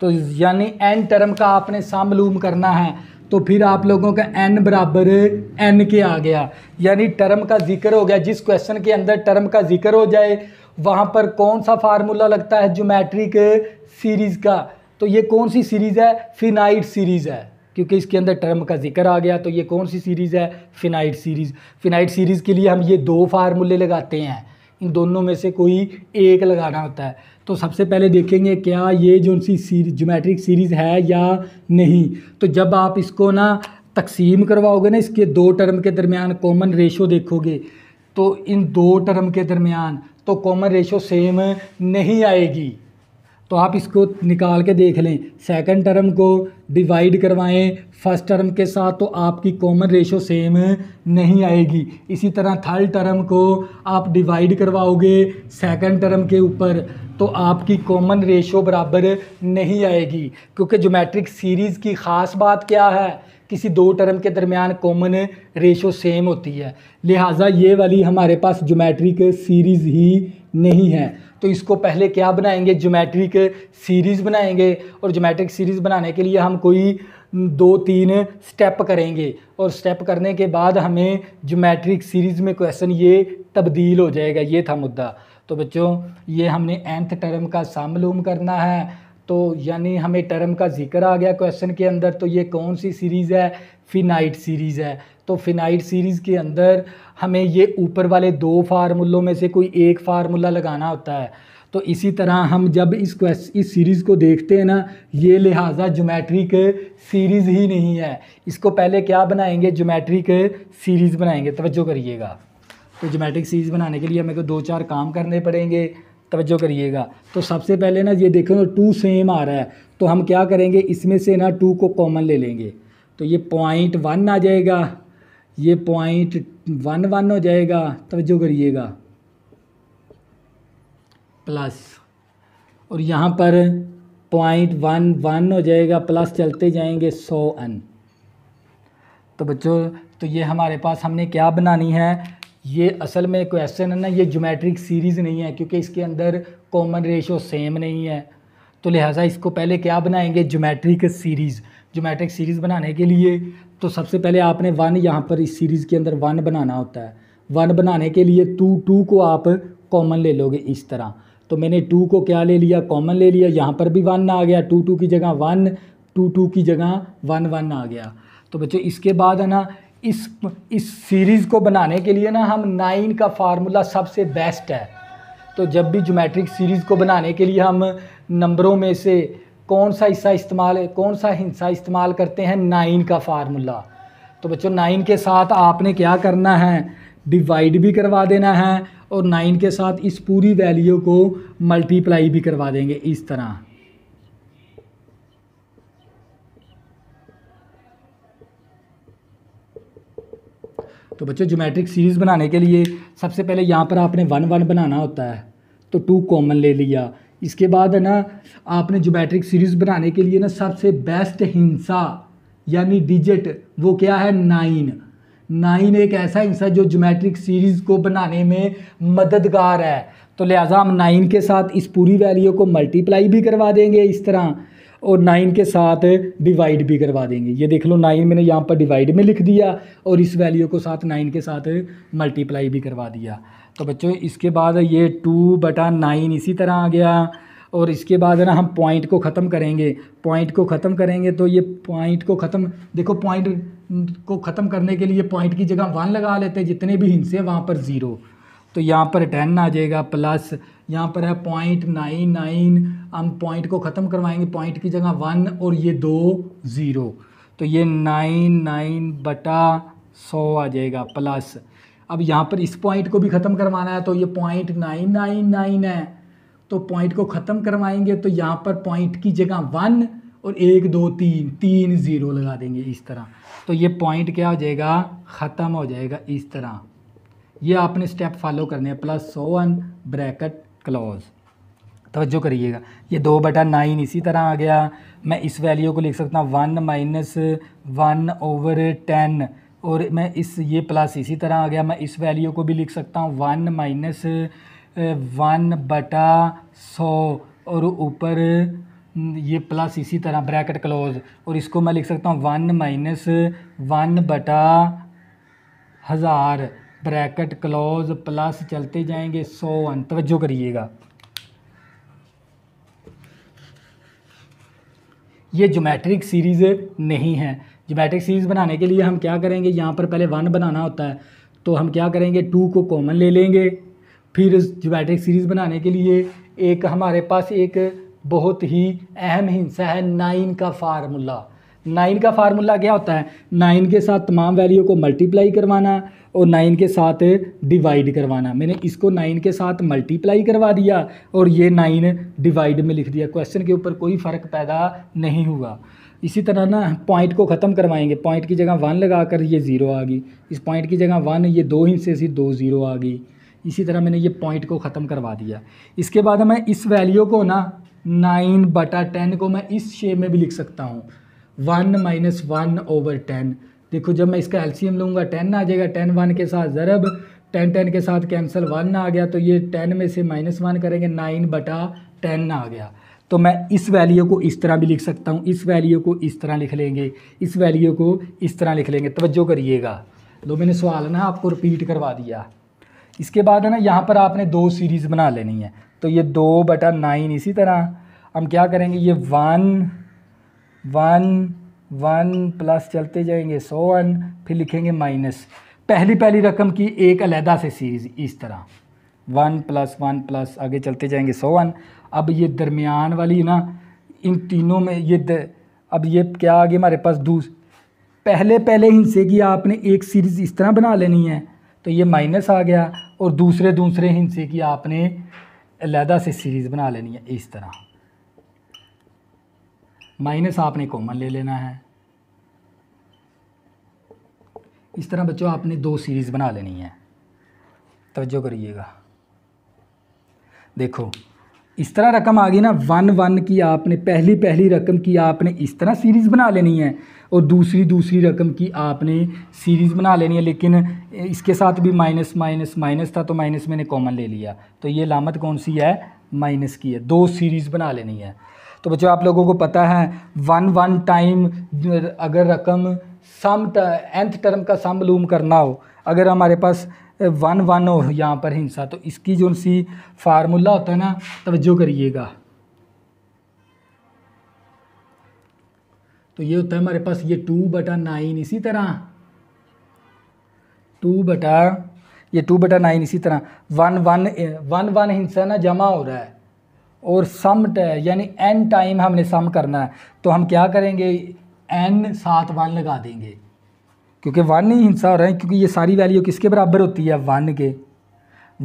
तो यानी एन टर्म का आपने सम लूम करना है तो फिर आप लोगों का एन बराबर एन के आ गया यानी टर्म का जिक्र हो गया जिस क्वेश्चन के अंदर टर्म का जिक्र हो जाए वहाँ पर कौन सा फार्मूला लगता है जोमेट्रिक सीरीज़ का तो ये कौन सी सीरीज़ है फिनाइट सीरीज़ है क्योंकि इसके अंदर टर्म का जिक्र आ गया तो ये कौन सी सीरीज़ है फिनाइट सीरीज़ फिनाइट सीरीज़ के लिए हम ये दो फार्मूले लगाते हैं इन दोनों में से कोई एक लगाना होता है तो सबसे पहले देखेंगे क्या ये जो सी सीरीज जोमेट्रिक सीरीज़ है या नहीं तो जब आप इसको ना तकसीम करवाओगे ना इसके दो टर्म के दरमियान कॉमन रेशो देखोगे तो इन दो टर्म के दरमियान तो कॉमन रेशो सेम नहीं आएगी तो आप इसको निकाल के देख लें सेकंड टर्म को डिवाइड करवाएं फर्स्ट टर्म के साथ तो आपकी कॉमन रेशो सेम नहीं आएगी इसी तरह थर्ड टर्म को आप डिवाइड करवाओगे सेकंड टर्म के ऊपर तो आपकी कॉमन रेशो बराबर नहीं आएगी क्योंकि जोमेट्रिक सीरीज़ की ख़ास बात क्या है किसी दो टर्म के दरमियान कॉमन रेशो सेम होती है लिहाजा ये वाली हमारे पास जोमेट्रिक सीरीज़ ही नहीं है तो इसको पहले क्या बनाएंगे जोमेट्रिक सीरीज़ बनाएंगे और जोमेट्रिक सीरीज़ बनाने के लिए हम कोई दो तीन स्टेप करेंगे और स्टेप करने के बाद हमें जोमेट्रिक सीरीज़ में क्वेश्चन ये तब्दील हो जाएगा ये था मुद्दा तो बच्चों ये हमने एंथ टर्म का सम लूम करना है तो यानी हमें टर्म का जिक्र आ गया क्वेश्चन के अंदर तो ये कौन सी सीरीज़ है फिनाइट सीरीज़ है तो फिनाइट सीरीज़ के अंदर हमें ये ऊपर वाले दो फार्मूलों में से कोई एक फार्मूला लगाना होता है तो इसी तरह हम जब इस क्वेश्चन इस सीरीज़ को देखते हैं ना ये लिहाजा जोमेट्रिक सीरीज़ ही नहीं है इसको पहले क्या बनाएंगे जोमेट्रिक सीरीज़ बनाएंगे तवज्जो करिएगा तो जोमेट्रिक सीरीज़ बनाने के लिए हमें को दो चार काम करने पड़ेंगे तवज्जो करिएगा तो सबसे पहले ना ये देखो टू सेम आ रहा है तो हम क्या करेंगे इसमें से ना टू को कॉमन ले लेंगे तो ये पॉइंट वन आ जाएगा ये पॉइंट वन वन हो जाएगा तवज्जो करिएगा प्लस और यहाँ पर पॉइंट वन वन हो जाएगा प्लस चलते जाएंगे सौ अन तो बच्चों तो ये हमारे पास हमने क्या बनानी है ये असल में क्वेश्चन है ना ये जोमेट्रिक सीरीज़ नहीं है क्योंकि इसके अंदर कॉमन रेशो सेम नहीं है तो लिहाजा इसको पहले क्या बनाएंगे जोमेट्रिक सीरीज़ जोमेट्रिक सीरीज़ बनाने के लिए तो सबसे पहले आपने वन यहाँ पर इस सीरीज़ के अंदर वन बनाना होता है वन बनाने के लिए टू टू को आप कॉमन ले लोगे इस तरह तो मैंने टू को क्या ले लिया कॉमन ले लिया यहाँ पर भी वन आ गया टू टू की जगह वन टू टू की जगह वन वन आ गया तो बच्चों इसके बाद है ना इस इस सीरीज़ को बनाने के लिए ना हम नाइन का फार्मूला सबसे बेस्ट है तो जब भी जोमेट्रिक सीरीज़ को बनाने के लिए हम नंबरों में से कौन सा हिस्सा इस्तेमाल कौन सा हिस्सा इस्तेमाल करते हैं नाइन का फार्मूला तो बच्चों नाइन के साथ आपने क्या करना है डिवाइड भी करवा देना है और नाइन के साथ इस पूरी वैल्यू को मल्टीप्लाई भी करवा देंगे इस तरह तो बच्चों जोमेट्रिक सीरीज़ बनाने के लिए सबसे पहले यहाँ पर आपने वन वन बनाना होता है तो टू कॉमन ले लिया इसके बाद है ना आपने जोमेट्रिक सीरीज़ बनाने के लिए ना सबसे बेस्ट हिंसा यानी डिजिट वो क्या है नाइन नाइन एक ऐसा हिंसा जो जोमेट्रिक सीरीज़ को बनाने में मददगार है तो लिहाजा हम नाइन के साथ इस पूरी वैल्यू को मल्टीप्लाई भी करवा देंगे इस तरह और नाइन के साथ डिवाइड भी करवा देंगे ये देख लो नाइन मैंने यहाँ पर डिवाइड में लिख दिया और इस वैल्यू को साथ नाइन के साथ मल्टीप्लाई भी करवा दिया तो बच्चों इसके बाद ये टू बटा नाइन इसी तरह आ गया और इसके बाद ना हम पॉइंट को ख़त्म करेंगे पॉइंट को ख़त्म करेंगे तो ये पॉइंट को ख़त्म देखो पॉइंट को ख़त्म करने के लिए पॉइंट की जगह वन लगा लेते हैं जितने भी हिंसे वहाँ पर ज़ीरो तो यहाँ पर टेन आ जाएगा प्लस यहाँ पर है पॉइंट नाइन नाइन हम पॉइंट को ख़त्म करवाएंगे पॉइंट की जगह वन और ये दो ज़ीरो तो ये नाइन नाइन बटा सौ आ जाएगा प्लस अब यहाँ पर इस पॉइंट को भी ख़त्म करवाना है तो ये पॉइंट नाइन नाइन नाइन है तो पॉइंट को ख़त्म करवाएंगे तो यहाँ पर पॉइंट की जगह वन और एक दो तीन तीन ज़ीरो लगा देंगे इस तरह तो ये पॉइंट क्या हो जाएगा ख़त्म हो जाएगा इस तरह ये आपने स्टेप फॉलो करने हैं plus so on bracket close तोज्जो करिएगा ये दो बटा नाइन इसी तरह आ गया मैं इस वैल्यू को लिख सकता हूँ one minus one over ten और मैं इस ये प्लस इसी तरह आ गया मैं इस वैल्यू को भी लिख सकता हूँ वन माइनस वन बटा सौ और ऊपर ये प्लस इसी तरह ब्रैकेट क्लोज और इसको मैं लिख सकता हूँ वन माइनस वन बटा हज़ार ब्रैकेट क्लोज प्लस चलते जाएंगे सौ वन तवज्जो करिएगा ये जोमेट्रिक सीरीज़ नहीं है जोमेट्रिक सीरीज़ बनाने के लिए हम क्या करेंगे यहाँ पर पहले वन बनाना होता है तो हम क्या करेंगे टू को कॉमन ले लेंगे फिर जोमेट्रिक सीरीज़ बनाने के लिए एक हमारे पास एक बहुत ही अहम हिंसा है नाइन का फार्मूला नाइन का फार्मूला क्या होता है नाइन के साथ तमाम वैल्यू को मल्टीप्लाई करवाना और नाइन के साथ डिवाइड करवाना मैंने इसको नाइन के साथ मल्टीप्लाई करवा दिया और ये नाइन डिवाइड में लिख दिया क्वेश्चन के ऊपर कोई फ़र्क पैदा नहीं हुआ इसी तरह ना पॉइंट को ख़त्म करवाएंगे पॉइंट की जगह वन लगा कर ये ज़ीरो आ गई इस पॉइंट की जगह वन ये दो हिस्से से दो ज़ीरो आ गई इसी तरह मैंने ये पॉइंट को ख़त्म करवा दिया इसके बाद मैं इस वैल्यू को ना नाइन बटा टेन को मैं इस शेप में भी लिख सकता हूँ one minus one over ten देखो जब मैं इसका एलसीएम लूँगा टेन आ जाएगा टेन वन के साथ ज़रब टेन टेन के साथ कैंसिल वन आ गया तो ये टेन में से माइनस वन करेंगे नाइन बटा टेन आ गया तो मैं इस वैल्यू को इस तरह भी लिख सकता हूँ इस वैल्यू को इस तरह लिख लेंगे इस वैल्यू को इस तरह लिख लेंगे तवज्जो करिएगा लो मैंने सवाल ना आपको रिपीट करवा दिया इसके बाद है ना यहाँ पर आपने दो सीरीज़ बना लेनी है तो ये दो बटा नाइन इसी तरह हम क्या करेंगे ये वन वन वन प्लस चलते जाएंगे सो वन फिर लिखेंगे माइनस पहली पहली रकम की एक अलहदा से सीरीज़ इस तरह वन प्लस वन प्लस आगे चलते जाएंगे सो वन अब ये दरमियान वाली ना इन तीनों में ये द, अब ये क्या आ गया हमारे पास दूस पहले पहले हिंसे की आपने एक सीरीज़ इस तरह बना लेनी है तो ये माइनस आ गया और दूसरे दूसरे हिंसे की आपने अलहदा से सीरीज़ बना लेनी है इस तरह माइनस आपने कॉमन ले लेना है इस तरह बच्चों आपने दो सीरीज़ बना लेनी है तवज्जो करिएगा देखो इस तरह रकम आ गई ना वन वन की आपने पहली पहली रकम की आपने इस तरह सीरीज़ बना लेनी है और दूसरी दूसरी रकम की आपने सीरीज़ बना लेनी है लेकिन इसके साथ भी माइनस माइनस माइनस था तो माइनस मैंने कॉमन ले लिया तो ये लामत कौन सी है माइनस की है दो सीरीज़ बना लेनी है तो बच्चों आप लोगों को पता है वन वन टाइम अगर रकम सम एंथ टर्म का सम लूम करना हो अगर हमारे पास वन वन हो यहाँ पर हिंसा तो इसकी जो सी फार्मूला होता है ना तवज्जो करिएगा तो ये होता है हमारे पास ये टू बटा नाइन इसी तरह टू बटा ये टू बटा नाइन इसी तरह वन वन वन वन हिंसा ना जमा हो रहा है और सम यानी एन टाइम हमने सम करना है तो हम क्या करेंगे एन साथ वन लगा देंगे क्योंकि वन ही हिंसा हो रहा है क्योंकि ये सारी वैल्यू किसके बराबर होती है वन के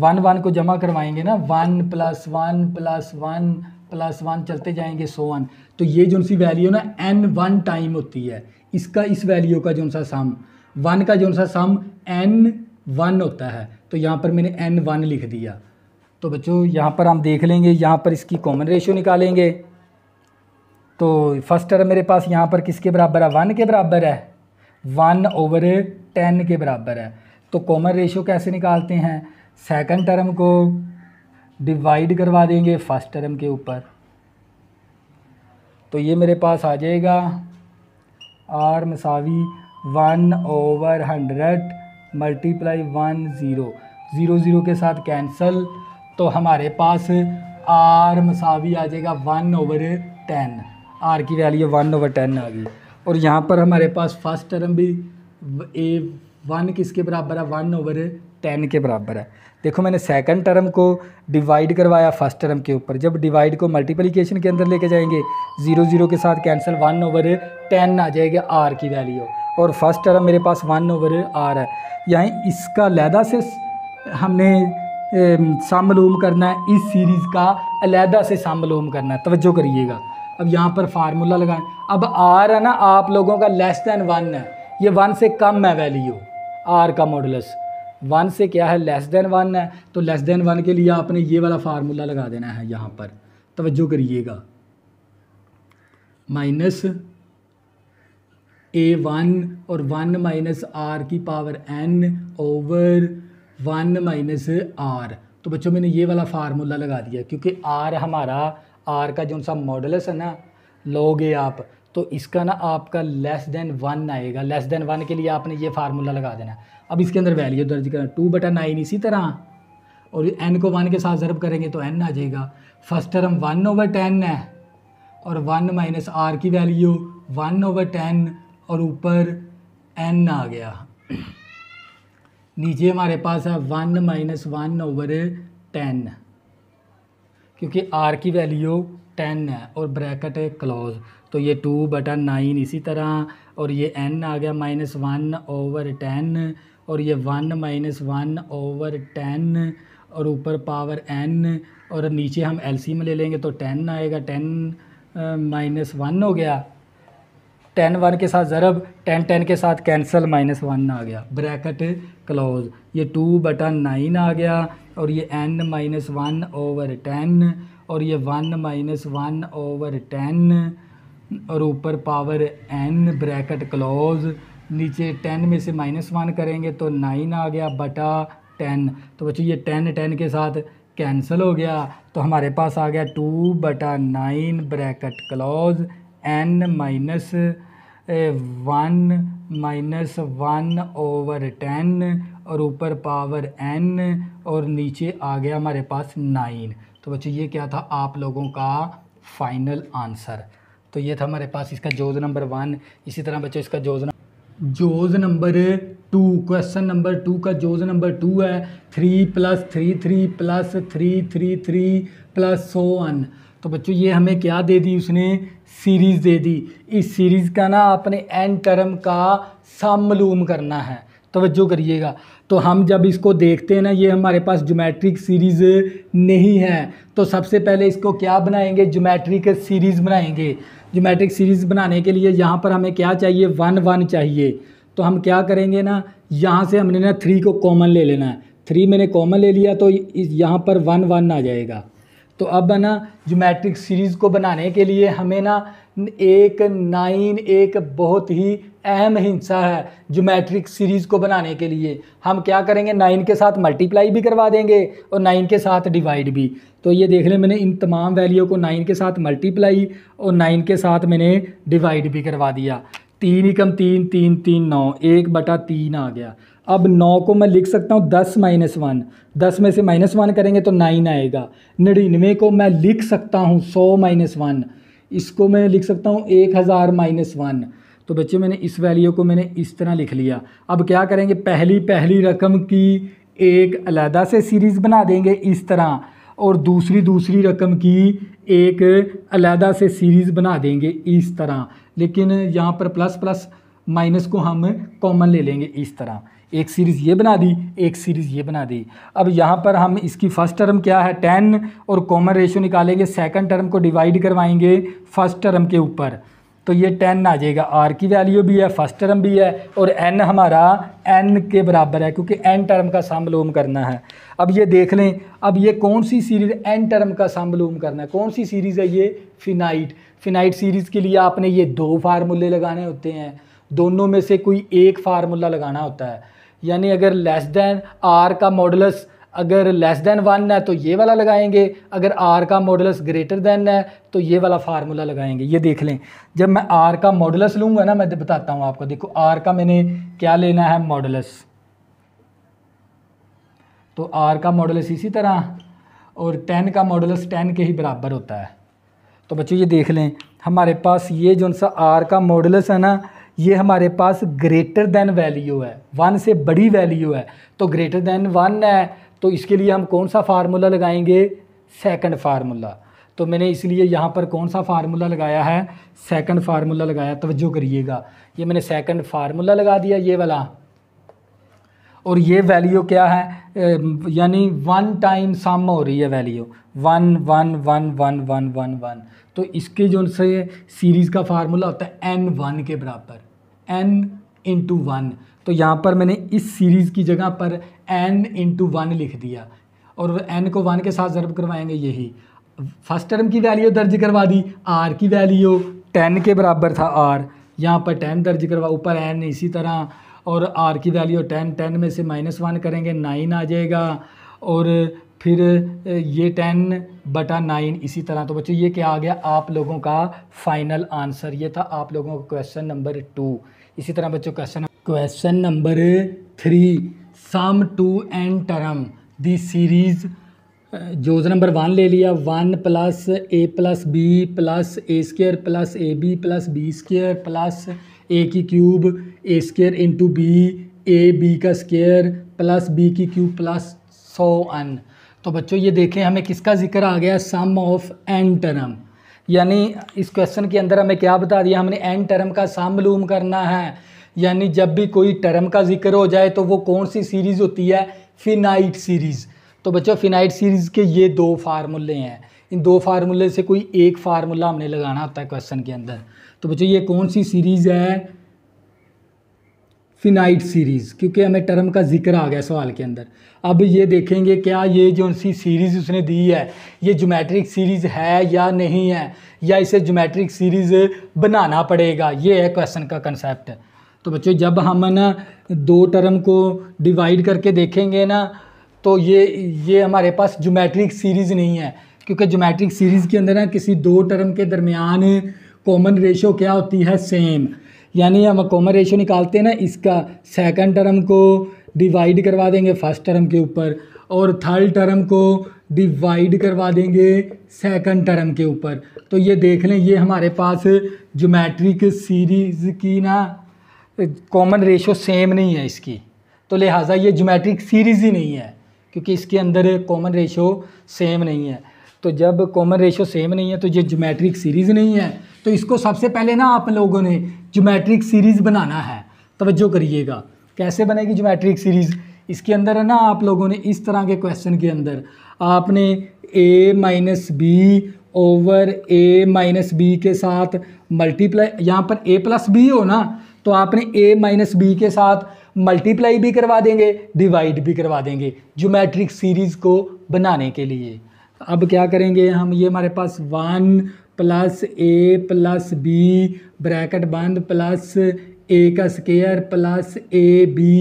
वन वन को जमा करवाएंगे ना one plus one plus one plus one चलते जाएंगे सो वन तो ये जो सी वैल्यू ना एन वन टाइम होती है इसका इस वैल्यू का जो सा सम वन का जो सा सम एन वन होता है तो यहाँ पर मैंने एन वन लिख दिया तो बच्चों यहाँ पर हम देख लेंगे यहाँ पर इसकी कॉमन रेशियो निकालेंगे तो फर्स्ट टर्म मेरे पास यहाँ पर किसके बराबर है वन के बराबर है वन ओवर टेन के बराबर है तो कॉमन रेशियो कैसे निकालते हैं सेकंड टर्म को डिवाइड करवा देंगे फर्स्ट टर्म के ऊपर तो ये मेरे पास आ जाएगा आर मसावी one over hundred multiply one zero zero zero के साथ कैंसल तो हमारे पास आर मसावी आ जाएगा वन ओवर टेन आर की वैल्यू वन ओवर टेन आ गई और यहाँ पर हमारे पास फर्स्ट टर्म भी ए वन किसके बराबर है वन ओवर टेन के बराबर है देखो मैंने सेकंड टर्म को डिवाइड करवाया फर्स्ट टर्म के ऊपर जब डिवाइड को मल्टीप्लिकेशन के अंदर लेके जाएंगे ज़ीरो ज़ीरो के साथ कैंसिल वन ओवर टेन आ जाएगा आर की वैल्यू और फर्स्ट टर्म मेरे पास वन ओवर आर है यहाँ इसका लहदा से हमने え મ સામલૂમ કરના છે ઇસ સિરીઝ કા અલાદા સે સામલૂમ કરના તવજ્જો કરિયેગા અબ યહાં પર ફોર્મ્યુલા લગાબ અબ આર હે ના આપ લોગો કા લેસ ધન 1 યે 1 સે કમ હે વેલ્યુ આર કા મોડ્યુલસ 1 સે ક્યા હે લેસ ધન 1 હે તો લેસ ધન 1 કે લિયે આપને યે વાલા ફોર્મ્યુલા લગા દેના હે યહાં પર તવજ્જો કરિયેગા માઈનસ a1 ઓર 1 માઈનસ r કી power n over one minus r तो बच्चों मैंने ये वाला फार्मूला लगा दिया क्योंकि आर हमारा आर का जो सा मॉडलस है ना लोगे आप तो इसका ना आपका लेस देन वन आएगा लेस देन वन के लिए आपने ये फार्मूला लगा देना अब इसके अंदर वैल्यू दर्ज करना टू बटा नाइन इसी तरह और एन को वन के साथ ज़रब करेंगे तो एन आ जाएगा first term one over ten है और वन माइनस आर की वैल्यू वन ओवर टेन और ऊपर एन आ गया नीचे हमारे पास है one minus one over ten क्योंकि आर की वैल्यू टेन है और ब्रैकेट है क्लोज तो ये टू बटा नाइन इसी तरह और ये एन आ गया माइनस वन ओवर टेन और ये one minus one over ten और ऊपर पावर एन और नीचे हम में ले लेंगे तो टेन आएगा टेन माइनस वन हो गया टेन वन के साथ ज़रब टेन टेन के साथ कैंसिल माइनस वन आ गया ब्रैकेट क्लोज ये टू बटा नाइन आ गया और ये n minus one over ten और ये one minus one over ten और ऊपर पावर एन ब्रैकेट क्लोज नीचे टेन में से माइनस वन करेंगे तो नाइन आ गया बटा टेन तो बच्चों ये टेन टेन के साथ कैंसिल हो गया तो हमारे पास आ गया टू बटा nine bracket close n minus one minus one over ten और ऊपर पावर एन और नीचे आ गया हमारे पास नाइन तो बच्चों ये क्या था आप लोगों का फाइनल आंसर तो ये था हमारे पास इसका जोज नंबर वन इसी तरह बच्चों इसका जोज जोज number two question number two का जोज नंबर टू है three plus three three plus three three three plus so on तो बच्चों ये हमें क्या दे दी उसने सीरीज़ दे दी इस सीरीज़ का ना आपने एन टर्म का सम मलूम करना है तोज्जो करिएगा तो हम जब इसको देखते हैं ना ये हमारे पास जोमेट्रिक सीरीज़ नहीं है तो सबसे पहले इसको क्या बनाएंगे जोमेट्रिक सीरीज़ बनाएंगे जोमेट्रिक सीरीज़ बनाने के लिए यहाँ पर हमें क्या चाहिए वन वन चाहिए तो हम क्या करेंगे ना यहाँ से हमने ना थ्री को कॉमन ले लेना है थ्री मैंने कॉमन ले लिया तो यहाँ पर वन वन आ जाएगा तो अब ना जोमेट्रिक सीरीज़ को बनाने के लिए हमें ना एक नाइन एक बहुत ही अहम हिस्सा है जोमेट्रिक सीरीज़ को बनाने के लिए हम क्या करेंगे नाइन के साथ मल्टीप्लाई भी करवा देंगे और नाइन के साथ डिवाइड भी तो ये देख लें मैंने इन तमाम वैल्यू को नाइन के साथ मल्टीप्लाई और नाइन के साथ मैंने डिवाइड भी करवा दिया तीन एकम तीन तीन तीन नौ एक बटा तीन आ गया अब नौ को मैं लिख सकता हूँ दस माइनस वन दस में से माइनस वन करेंगे तो नाइन आएगा नड़िनवे को मैं लिख सकता हूँ सौ माइनस वन इसको मैं लिख सकता हूँ एक हज़ार माइनस वन तो बच्चे मैंने इस वैल्यू को मैंने इस तरह लिख लिया अब क्या करेंगे पहली पहली रकम की एक अलहदा से सीरीज़ बना देंगे इस तरह और दूसरी दूसरी रकम की एक अलहदा से सीरीज़ बना देंगे इस तरह लेकिन यहाँ पर प्लस प्लस माइनस को हम कॉमन ले लेंगे इस तरह एक सीरीज़ ये बना दी एक सीरीज़ ये बना दी अब यहाँ पर हम इसकी फ़र्स्ट टर्म क्या है टेन और कॉमन रेशो निकालेंगे सेकंड टर्म को डिवाइड करवाएंगे फर्स्ट टर्म के ऊपर तो ये टेन आ जाएगा आर की वैल्यू भी है फर्स्ट टर्म भी है और एन हमारा एन के बराबर है क्योंकि एन टर्म का सामलोम करना है अब ये देख लें अब ये कौन सी सीरीज़ एन टर्म का सामलोम करना है कौन सी सीरीज़ है ये फिनाइट फिनाइट सीरीज़ के लिए आपने ये दो फार्मूले लगाने होते हैं दोनों में से कोई एक फार्मूला लगाना होता है यानी अगर लेस दैन आर का मॉडलस अगर लेस दैन वन है तो ये वाला लगाएंगे अगर आर का मॉडलस ग्रेटर दैन है तो ये वाला फार्मूला लगाएंगे ये देख लें जब मैं आर का मॉडलस लूँगा ना मैं तो बताता हूँ आपको देखो आर का मैंने क्या लेना है मॉडलस तो आर का मॉडलस इसी तरह और टेन का मॉडलस टेन के ही बराबर होता है तो बच्चों ये देख लें हमारे पास ये जो सा आर का मॉडलस है ना ये हमारे पास ग्रेटर देन वैल्यू है वन से बड़ी वैल्यू है तो ग्रेटर देन वन है तो इसके लिए हम कौन सा फार्मूला लगाएंगे सेकंड फार्मूला तो मैंने इसलिए यहाँ पर कौन सा फार्मूला लगाया है सेकंड फार्मूला लगाया तवज्जो करिएगा ये मैंने सेकंड फार्मूला लगा दिया ये वाला और ये वैल्यू क्या है यानी वन टाइम सम हो रही है value one one one one one one one तो इसके जो से सीरीज़ का फार्मूला होता है एन वन के बराबर एन इंटू वन तो यहाँ पर मैंने इस सीरीज़ की जगह पर एन इंटू वन लिख दिया और एन को वन के साथ ज़रब करवाएंगे यही फर्स्ट टर्म की वैल्यू दर्ज करवा दी आर की वैल्यू टेन के बराबर था आर यहाँ पर टेन दर्ज करवा ऊपर एन इसी तरह और आर की वैल्यू टेन टेन में से माइनस वन करेंगे नाइन आ जाएगा और फिर ये टेन बटा नाइन इसी तरह तो बच्चों ये क्या आ गया आप लोगों का फाइनल आंसर ये था आप लोगों का क्वेश्चन नंबर टू इसी तरह बच्चों question question number three sum to n term the series जोज नंबर वन ले लिया one plus a plus b plus a square plus a b plus b square plus a की cube a square into b a b का square plus b की cube plus so on तो बच्चों ये देखें हमें किसका जिक्र आ गया सम ऑफ एन टर्म यानी इस क्वेश्चन के अंदर हमें क्या बता दिया हमने एन टर्म का सम मालूम करना है यानी जब भी कोई टर्म का जिक्र हो जाए तो वो कौन सी सीरीज़ होती है फिनाइट सीरीज़ तो बच्चों फिनाइट सीरीज़ के ये दो फार्मूले हैं इन दो फार्मूले से कोई एक फार्मूला हमने लगाना होता है क्वेश्चन के अंदर तो बच्चों ये कौन सी सीरीज़ है फिनाइट सीरीज़ क्योंकि हमें टर्म का जिक्र आ गया सवाल के अंदर अब ये देखेंगे क्या ये जो सी सीरीज़ उसने दी है ये जोमेट्रिक सीरीज़ है या नहीं है या इसे जोमेट्रिक सीरीज़ बनाना पड़ेगा ये है क्वेश्चन का कंसेप्ट तो बच्चों जब हम ना दो टर्म को डिवाइड करके देखेंगे ना तो ये ये हमारे पास जोमेट्रिक सीरीज़ नहीं है क्योंकि जोमेट्रिक सीरीज़ के अंदर ना किसी दो टर्म के दरमियान कॉमन रेशो क्या होती है सेम यानी हम कॉमन रेशो निकालते हैं ना इसका सेकंड टर्म को डिवाइड करवा देंगे फर्स्ट टर्म के ऊपर और थर्ड टर्म को डिवाइड करवा देंगे सेकंड टर्म के ऊपर तो ये देख लें ये हमारे पास जोमेट्रिक सीरीज़ की ना कॉमन रेशो सेम नहीं है इसकी तो लिहाजा ये जोमेट्रिक सीरीज़ ही नहीं है क्योंकि इसके अंदर कॉमन रेशो सेम नहीं है तो जब कॉमन रेशो सेम नहीं है तो ये जोमेट्रिक सीरीज़ नहीं है तो इसको सबसे पहले ना आप लोगों ने जोमेट्रिक सीरीज़ बनाना है तवज्जो करिएगा कैसे बनेगी जोमेट्रिक सीरीज़ इसके अंदर है ना आप लोगों ने इस तरह के क्वेश्चन के अंदर आपने a minus b over a minus b के साथ मल्टीप्लाई यहाँ पर ए प्लस बी हो ना तो आपने ए माइनस बी के साथ मल्टीप्लाई भी करवा देंगे डिवाइड भी करवा देंगे जोमेट्रिक सीरीज़ को बनाने के लिए अब क्या करेंगे हम ये हमारे पास one plus a plus b bracket बंद प्लस ए का square plus a b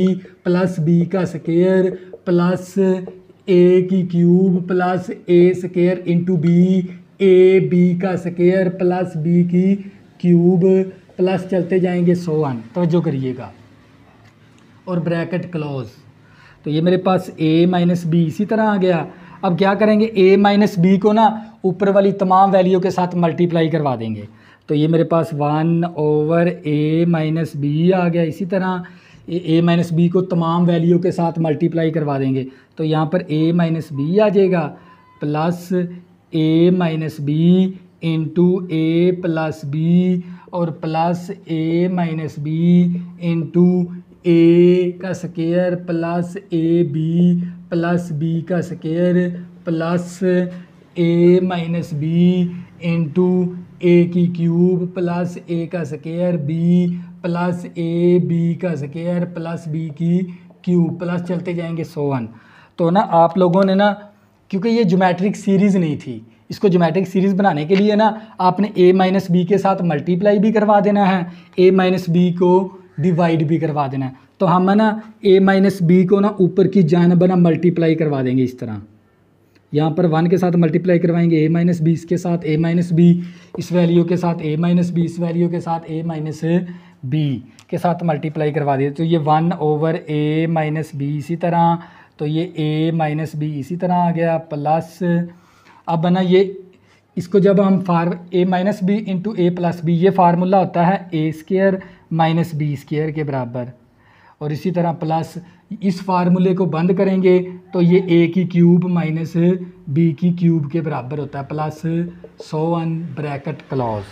plus b का स्केयर प्लस ए की cube plus a square into b a b का स्केयर प्लस बी की क्यूब प्लस चलते जाएंगे सो वन तोज्जो करिएगा और ब्रैकेट क्लोज तो ये मेरे पास ए माइनस बी इसी तरह आ गया अब क्या करेंगे ए माइनस बी को ना ऊपर वाली तमाम वैल्यू के साथ मल्टीप्लाई करवा देंगे तो ये मेरे पास one over a minus b आ गया इसी तरह ए माइनस बी को तमाम वैल्यू के साथ मल्टीप्लाई करवा देंगे तो यहाँ पर ए माइनस बी आ जाएगा plus a minus b into a plus b और plus a minus b into a का square plus a b plus b का square plus a minus b into a की क्यूब प्लस ए का square b plus a b का square plus b की cube plus चलते जाएंगे so on तो ना आप लोगों ने ना क्योंकि ये जोमेट्रिक सीरीज़ नहीं थी इसको जोमेट्रिक सीरीज़ बनाने के लिए ना आपने ए माइनस बी के साथ मल्टीप्लाई भी करवा देना है ए माइनस बी को डिवाइड भी करवा देना है तो हम है ना ए माइनस बी को ना ऊपर की जान बना मल्टीप्लाई करवा देंगे इस तरह यहाँ पर वन के साथ मल्टीप्लाई करवाएंगे ए माइनस बी इसके साथ ए माइनस बी इस वैल्यू के साथ ए माइनस बी इस वैल्यू के साथ ए माइनस बी के साथ मल्टीप्लाई करवा दिए तो ये one over a minus b इसी तरह तो ये ए माइनस बी इसी तरह आ गया प्लस अब बना ये इसको जब हम form a minus b into a plus b ये फार्मूला होता है a square minus b square के बराबर और इसी तरह प्लस इस फार्मूले को बंद करेंगे तो ये ए की क्यूब माइनस बी की क्यूब के बराबर होता है plus so on bracket close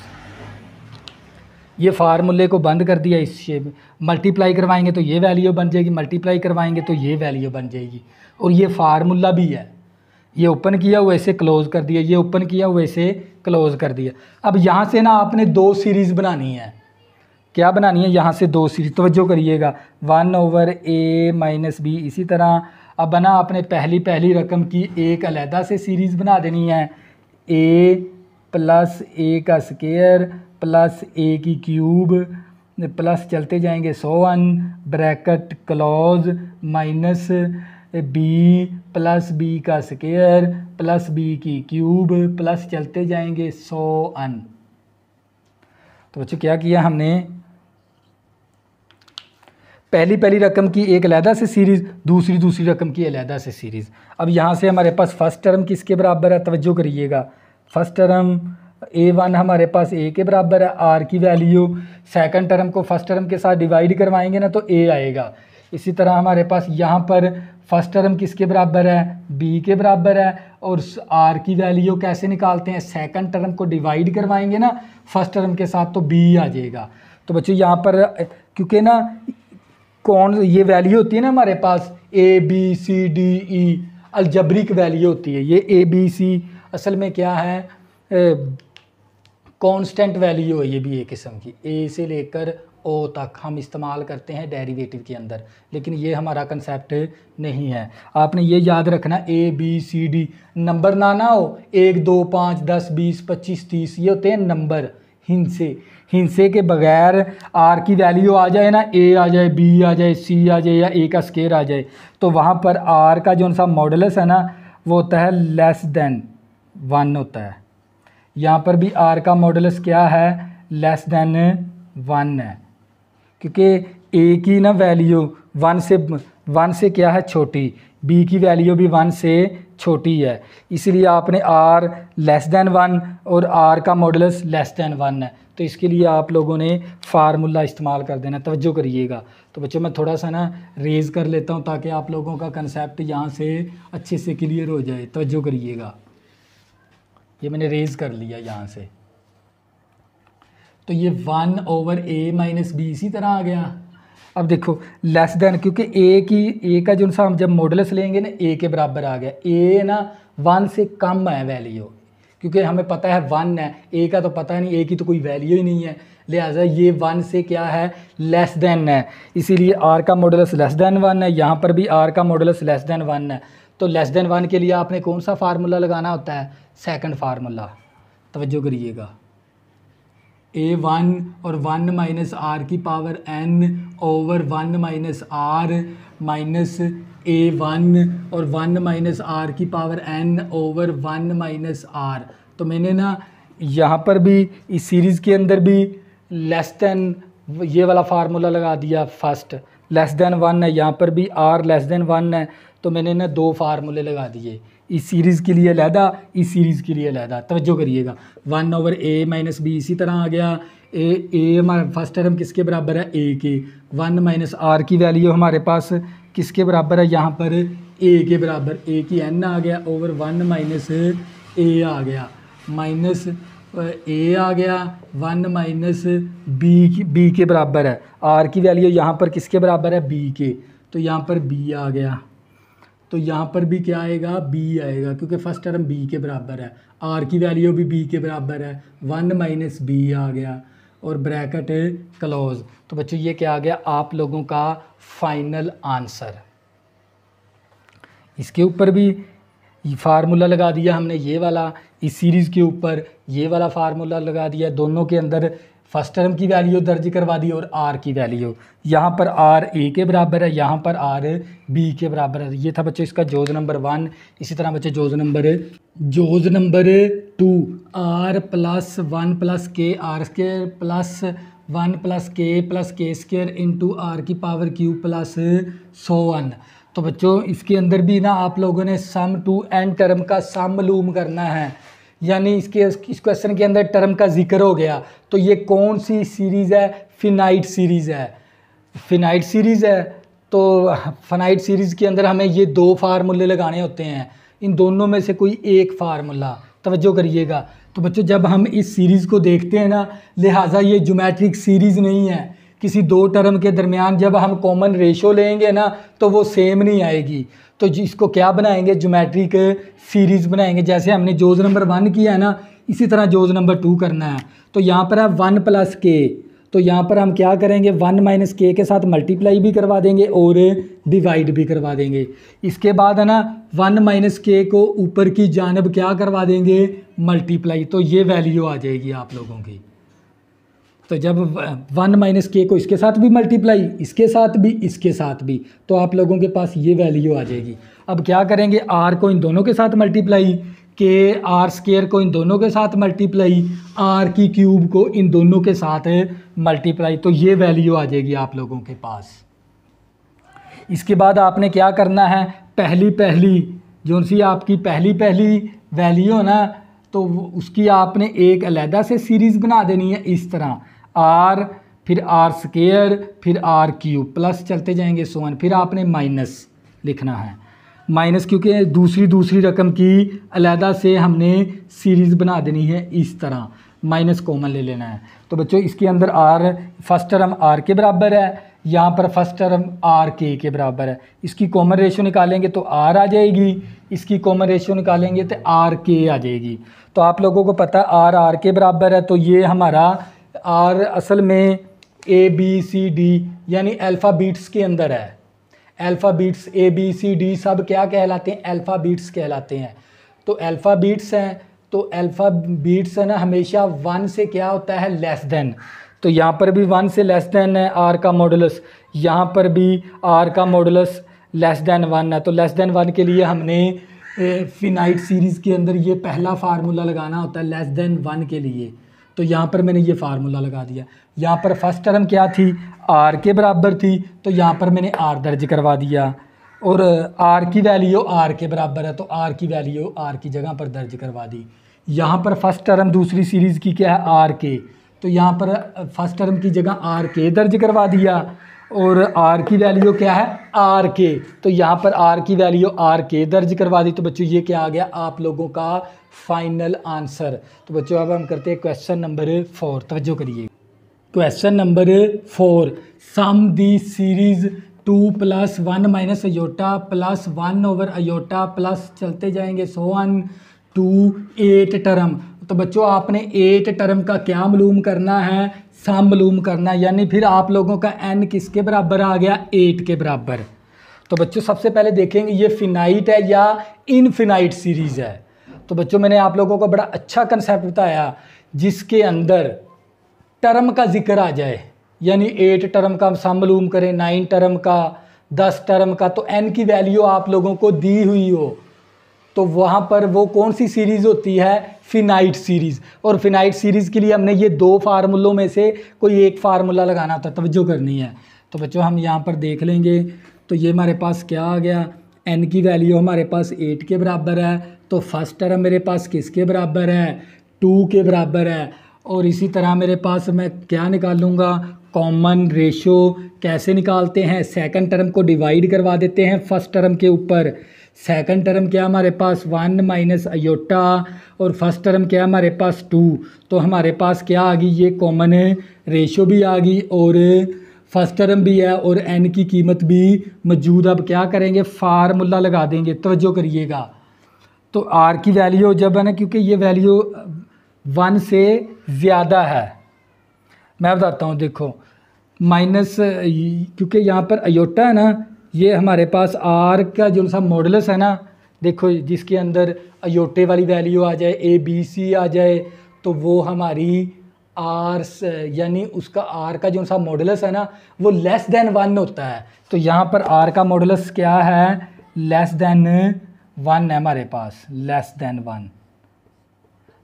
ये फार्मूले को बंद कर दिया इस शेप मल्टीप्लाई करवाएंगे तो ये वैल्यू बन जाएगी मल्टीप्लाई करवाएंगे तो ये वैल्यू बन जाएगी और ये फार्मूला भी है ये ओपन किया हुआ इसे क्लोज़ कर दिया ये ओपन किया हुआ इसे क्लोज़ कर दिया अब यहाँ से ना आपने दो सीरीज़ बनानी है क्या बनानी है यहाँ से दो सीरीज तोज्जो करिएगा one over a minus b इसी तरह अब बना आपने पहली पहली रकम की एक अलहदा से सीरीज़ बना देनी है ए प्लस ए का स्केयर प्लस ए की क्यूब प्लस चलते जाएंगे so on bracket close minus b plus b का स्केयर प्लस बी की क्यूब प्लस चलते जाएंगे सौ अन तो बच्चों क्या किया हमने पहली पहली रकम की एक अलहदा से सीरीज़ दूसरी दूसरी रकम की अलहदा से सीरीज़ अब यहाँ से हमारे पास फ़र्स्ट टर्म किसके बराबर है तवज्जो करिएगा फ़र्स्ट टर्म ए वन हमारे पास ए के बराबर है आर की वैल्यू सेकंड टर्म को फर्स्ट टर्म के साथ डिवाइड करवाएंगे ना तो ए आएगा इसी तरह हमारे पास यहाँ पर फर्स्ट टर्म किसके बराबर है बी के बराबर है और आर की वैल्यू कैसे निकालते हैं सेकंड टर्म को डिवाइड करवाएंगे ना फर्स्ट टर्म के साथ तो बी आ जाएगा तो बच्चों यहाँ पर क्योंकि ना कौन ये वैल्यू होती है ना हमारे पास a b c d e algebraic value होती है ये ए बी सी असल में क्या है कांस्टेंट वैल्यू है ये भी एक किस्म की ए से लेकर ओ तक हम इस्तेमाल करते हैं डेरिवेटिव के अंदर लेकिन ये हमारा कंसेप्ट नहीं है आपने ये याद रखना a b c d number ना ना हो एक दो पाँच दस बीस पच्चीस तीस ये होते हैं नंबर हिंसे हिंसे के बगैर आर की वैल्यू आ जाए ना ए आ जाए बी आ जाए सी आ जाए या ए का स्केयर आ जाए तो वहाँ पर आर का जो सा मॉडलस है ना वो होता है लेस देन वन होता है यहाँ पर भी आर का मॉडलस क्या है लेस देन वन है क्योंकि ए की ना वैल्यू वन से वन से क्या है छोटी बी की वैल्यू भी वन से छोटी है इसलिए आपने आर लेस दैन वन और आर का मॉडलस लेस दैन वन है तो इसके लिए आप लोगों ने फार्मूला इस्तेमाल कर देना तवज्जो करिएगा तो बच्चों मैं थोड़ा सा ना रेज़ कर लेता हूँ ताकि आप लोगों का कंसेप्ट यहाँ से अच्छे से क्लियर हो जाए तवज्जो करिएगा ये मैंने रेज़ कर लिया यहाँ से तो ये one over a minus b इसी तरह आ गया अब देखो लेस देन क्योंकि ए की ए का जो सा हम जब मॉडलस लेंगे ना ए के बराबर आ गया ए ना वन से कम है वैल्यू क्योंकि हमें पता है वन है ए का तो पता नहीं ए की तो कोई वैल्यू ही नहीं है लिहाजा ये वन से क्या है लेस देन है इसीलिए आर का मॉडलस लेस देन वन है यहाँ पर भी आर का मॉडलस लेस देन वन है तो लेस देन वन के लिए आपने कौन सा फार्मूला लगाना होता है सेकंड फार्मूला तवज्जो करिएगा ए वन और वन माइनस आर की power N over one minus r minus a one और वन माइनस आर की power N over one minus r तो मैंने ना यहाँ पर भी इस सीरीज़ के अंदर भी लेस दैन ये वाला फार्मूला लगा दिया फर्स्ट लेस देन वन है यहाँ पर भी आर लेस देन वन है तो मैंने ना दो फार्मूले लगा दिए इस सीरीज़ के लिए लहदा इस सीरीज़ के लिए लहदा तोज्जो करिएगा one over a minus b इसी तरह आ गया ए ए हमारा फर्स्ट टर्म किसके बराबर है ए के वन माइनस आर की वैल्यू हमारे पास किसके बराबर है यहाँ पर ए के बराबर ए की एन आ गया ओवर वन माइनस ए आ गया माइनस ए आ गया वन माइनस बी की बी के बराबर है आर की वैल्यू यहाँ पर किसके बराबर है बी के तो यहाँ पर बी आ गया तो यहाँ पर भी क्या आएगा बी आएगा क्योंकि फर्स्ट टर्म बी के बराबर है आर की वैल्यू भी बी के बराबर है वन माइनस बी आ गया और ब्रैकेट क्लोज तो बच्चों ये क्या आ गया आप लोगों का फाइनल आंसर इसके ऊपर भी फार्मूला लगा दिया हमने ये वाला इस सीरीज़ के ऊपर ये वाला फार्मूला लगा दिया दोनों के अंदर फर्स्ट टर्म की वैल्यू दर्ज करवा दी और आर की वैल्यू यहाँ पर आर ए के बराबर है यहाँ पर आर बी के बराबर है ये था बच्चों इसका जोज नंबर वन इसी तरह बच्चे जोज नंबर जोज number two r plus one plus k r square plus one plus k plus k square into r की power q plus so on तो बच्चों इसके अंदर भी ना आप लोगों ने सम टू एन टर्म का सम लूम करना है यानी इसके इस क्वेश्चन के अंदर टर्म का जिक्र हो गया तो ये कौन सी सीरीज़ है फिनाइट सीरीज़ है फिनाइट सीरीज़ है तो फनाइट सीरीज़ के अंदर हमें ये दो फार्मूले लगाने होते हैं इन दोनों में से कोई एक फार्मूला तवज्जो करिएगा तो बच्चों जब हम इस सीरीज़ को देखते हैं ना लिहाजा ये जोमेट्रिक सीरीज़ नहीं है किसी दो टर्म के दरमियान जब हम कॉमन रेशो लेंगे ना तो वो सेम नहीं आएगी तो इसको क्या बनाएंगे जोमेट्रिक सीरीज़ बनाएंगे जैसे हमने जोज नंबर वन किया है ना इसी तरह जोज नंबर टू करना है तो यहाँ पर है वन प्लस के तो यहाँ पर हम क्या करेंगे वन माइनस के के साथ मल्टीप्लाई भी करवा देंगे और डिवाइड भी करवा देंगे इसके बाद है ना वन माइनस के को ऊपर की जानब क्या करवा देंगे मल्टीप्लाई तो ये वैल्यू आ जाएगी आप लोगों की तो जब वन माइनस के को इसके साथ भी मल्टीप्लाई इसके साथ भी इसके साथ भी तो आप लोगों के पास ये वैल्यू आ जाएगी अब क्या करेंगे आर को इन दोनों के साथ मल्टीप्लाई के आर स्केयर को इन दोनों के साथ मल्टीप्लाई आर की क्यूब को इन दोनों के साथ मल्टीप्लाई तो ये वैल्यू आ जाएगी आप लोगों के पास इसके बाद आपने क्या करना है पहली पहली जो सी आपकी पहली पहली वैल्यू ना तो उसकी आपने एक अलहदा से सीरीज़ बना देनी है इस तरह आर फिर आर स्केयर फिर आर क्यूब प्लस चलते जाएंगे सोन फिर आपने माइनस लिखना है माइनस क्योंकि दूसरी दूसरी रकम की अलहदा से हमने सीरीज़ बना देनी है इस तरह माइनस कॉमन ले लेना है तो बच्चों इसके अंदर आर फर्स्ट टर्म आर के बराबर है यहाँ पर फर्स्ट टर्म आर के के बराबर है इसकी कॉमन रेशियो निकालेंगे तो आर आ जाएगी इसकी कॉमन रेशियो निकालेंगे तो आर के आ जाएगी तो आप लोगों को पता आर आर के बराबर है तो ये हमारा आर असल में ए बी सी डी यानी अल्फ़ाबीट्स के अंदर है अल्फ़ाबीट्स ए बी सी डी सब क्या कहलाते हैं अल्फ़ाबीट्स कहलाते हैं तो अल्फ़ाबीट्स हैं तो अल्फ़ाबीट्स है ना हमेशा वन से क्या होता है लेस देन तो यहाँ पर भी वन से लेस देन है आर का मॉडलस यहाँ पर भी आर का मॉडलस लेस देन वन है तो लेस देन वन के लिए हमने फिनाइट सीरीज़ के अंदर ये पहला फार्मूला लगाना होता है लेस देन वन के लिए तो यहाँ पर मैंने ये फार्मूला लगा दिया यहाँ पर फर्स्ट टर्म क्या थी आर के बराबर थी तो यहाँ पर मैंने आर दर्ज करवा दिया और आर की वैल्यू आर के बराबर है तो आर की वैल्यू आर की जगह पर दर्ज करवा दी यहाँ पर फर्स्ट टर्म दूसरी सीरीज़ की क्या है आर के तो यहाँ पर फर्स्ट टर्म की जगह आर के दर्ज करवा दिया और आर की वैल्यू क्या है आर के तो यहाँ पर आर की वैल्यू आर के दर्ज करवा दी तो बच्चों ये क्या आ गया आप लोगों का फाइनल आंसर तो बच्चों अब हम करते हैं क्वेश्चन नंबर फोर तवज्जो करिए question number four sum the series two plus one minus iota plus one over iota plus चलते जाएंगे so on to eight term तो बच्चों आपने एट टर्म का क्या मलूम करना है सम मलूम करना है यानी फिर आप लोगों का एन किसके बराबर आ गया एट के बराबर तो बच्चों सबसे पहले देखेंगे ये फिनाइट है या इनफिनाइट सीरीज़ है तो बच्चों मैंने आप लोगों को बड़ा अच्छा कंसेप्ट बताया जिसके अंदर टर्म का जिक्र आ जाए यानी एट टर्म का हम मलूम करें नाइन टर्म का दस टर्म का तो एन की वैल्यू आप लोगों को दी हुई हो तो वहाँ पर वो कौन सी सीरीज़ होती है फिनाइट सीरीज़ और फिनाइट सीरीज़ के लिए हमने ये दो फार्मूलों में से कोई एक फार्मूला लगाना था तवज्जो करनी है तो बच्चों हम यहाँ पर देख लेंगे तो ये हमारे पास क्या आ गया एन की वैल्यू हमारे पास एट के बराबर है तो फर्स्ट टर्म मेरे पास किसके बराबर है टू के बराबर है और इसी तरह मेरे पास मैं क्या निकालूंगा कॉमन रेशो कैसे निकालते हैं सेकंड टर्म को डिवाइड करवा देते हैं फर्स्ट टर्म के ऊपर सेकंड टर्म क्या हमारे पास वन माइनस अयोटा और फर्स्ट टर्म क्या हमारे पास टू तो हमारे पास क्या आ गई ये कॉमन रेशो भी आ गई और फर्स्ट टर्म भी है और एन की कीमत भी मौजूद अब क्या करेंगे फार्मूला लगा देंगे तवज्जो करिएगा तो आर की वैल्यू जब है ना क्योंकि ये वैल्यू वन से ज़्यादा है मैं बताता हूँ देखो माइनस क्योंकि यहाँ पर अयोटा है ना ये हमारे पास आर का जो सा मॉडलस है ना देखो जिसके अंदर अयोटे वाली वैल्यू आ जाए ए बी सी आ जाए तो वो हमारी आर यानी उसका आर का जो सा मॉडलस है ना वो लेस देन वन होता है तो यहाँ पर आर का मॉडलस क्या है लेस देन वन है हमारे पास लेस देन वन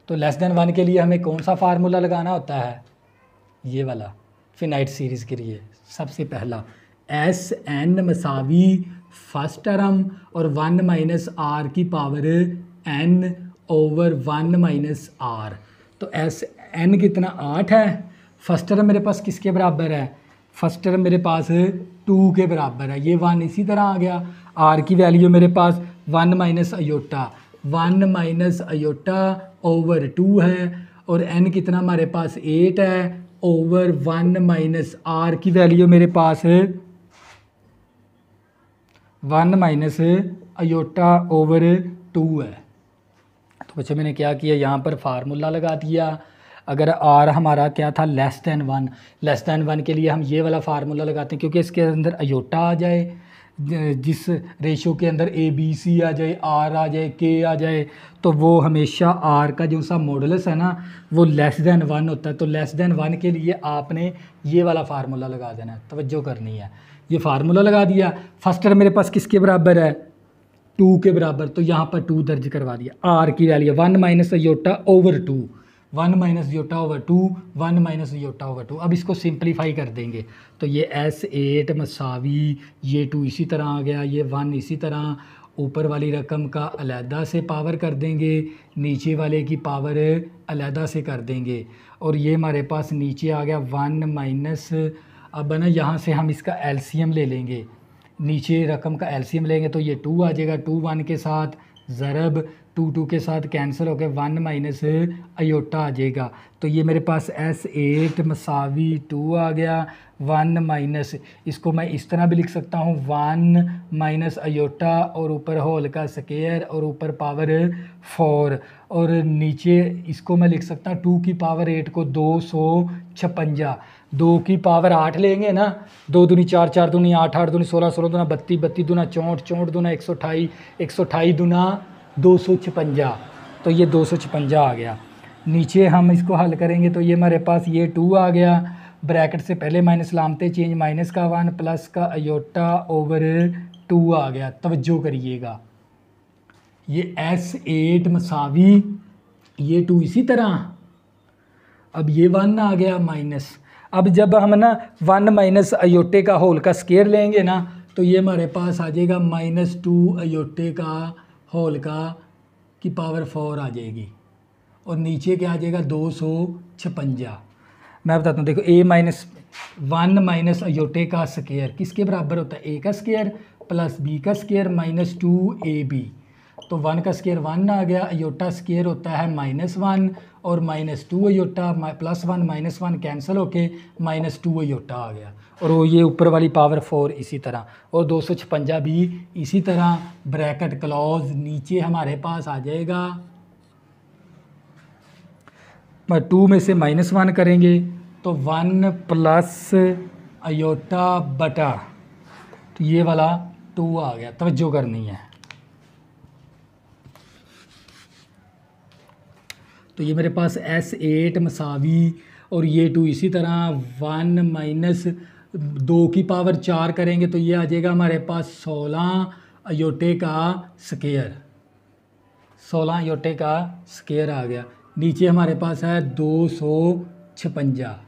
तो लेस देन वन के लिए हमें कौन सा फार्मूला लगाना होता है ये वाला फिनाइट सीरीज़ के लिए सबसे पहला एस एन मसावी फर्स्ट टर्म और वन माइनस आर की power N over one minus r तो एस एन कितना आठ है फर्स्ट टर्म मेरे पास किसके बराबर है फर्स्ट टर्म मेरे पास टू के बराबर है ये वन इसी तरह आ गया आर की वैल्यू मेरे पास one minus iota one minus iota over two है और एन कितना हमारे पास एट है ओवर वन माइनस आर की वैल्यू मेरे पास है one minus iota over two है तो बच्चे मैंने क्या किया यहाँ पर फार्मूला लगा दिया अगर आर हमारा क्या था less than one less than one के लिए हम ये वाला फार्मूला लगाते हैं क्योंकि इसके अंदर अयोटा आ जाए जिस रेशो के अंदर ए बी सी आ जाए आर आ जाए के आ जाए तो वो हमेशा आर का जो सा मॉडलस है ना वो लेस दैन वन होता है तो लेस देन वन के लिए आपने ये वाला फार्मूला लगा देना है तोज्जो करनी है ये फार्मूला लगा दिया फर्स्ट मेरे पास किसके बराबर है टू के बराबर तो यहाँ पर टू दर्ज करवा दिया आर की value one minus iota over two one minus iota over two one minus iota over two अब इसको सिंपलीफाई कर देंगे तो ये एस एट मसावी ये टू इसी तरह आ गया ये वन इसी तरह ऊपर वाली रकम का अलहदा से पावर कर देंगे नीचे वाले की पावर अलहदा से कर देंगे और ये हमारे पास नीचे आ गया वन माइनस अब ना यहाँ से हम इसका एलसीएम ले लेंगे नीचे रकम का एलसीएम लेंगे तो ये टू आ जाएगा टू वन के साथ ज़रब टू टू के साथ कैंसिल होकर वन माइनस अयोटा आ जाएगा तो ये मेरे पास एस एट मसावी टू आ गया वन माइनस इसको मैं इस तरह भी लिख सकता हूँ वन माइनस अयोटा और ऊपर होल का स्केयर और ऊपर पावर फोर और नीचे इसको मैं लिख सकता हूँ टू की पावर एट को दो सौ छपंजा दो की पावर आठ लेंगे ना दो दूनी चार चार दूनी आठ आठ दूनी सोलह सोलह दूना बत्तीस बत्तीस दूना चौंठ चौंठ दूना एक सौ अठाई एक सौ अठाई दूना दो सौ छपंजा तो ये दो सौ छपंजा आ गया नीचे हम इसको हल करेंगे तो ये हमारे पास ये टू आ गया ब्रैकेट से पहले माइनस लामते चेंज माइनस का वन प्लस का अयोटा ओवर टू आ गया तवज्जो करिएगा ये एस एट मसावी ये टू इसी तरह अब ये वन आ गया माइनस अब जब हम ना वन माइनस अयोटे का होल का स्केयर लेंगे ना तो ये हमारे पास आ जाएगा माइनस टू अयोटे का का की पावर फोर आ जाएगी और नीचे क्या आ जाएगा दो सौ छपंजा मैं बताता हूँ देखो a minus one minus iota का स्केयर किसके बराबर होता है ए का स्केयर प्लस बी का square minus two a b तो वन का स्केयर वन आ गया अयोटा स्केयर होता है माइनस वन और minus two iota plus one minus one cancel होके माइनस टू अयोटा आ गया और वो ये ऊपर वाली पावर फोर इसी तरह और दो सौ छपंजा भी इसी तरह ब्रैकेट क्लॉज नीचे हमारे पास आ जाएगा टू में से माइनस वन करेंगे तो वन प्लस अयोटा बटा तो ये वाला टू आ गया तवज्जो करनी है तो ये मेरे पास एस एट मसावी और ये टू इसी तरह वन माइनस दो की पावर चार करेंगे तो ये आ जाएगा हमारे पास सोलह अयोटे का स्केयर सोलह अयोटे का स्केयर आ गया नीचे हमारे पास है दो सौ छपंजा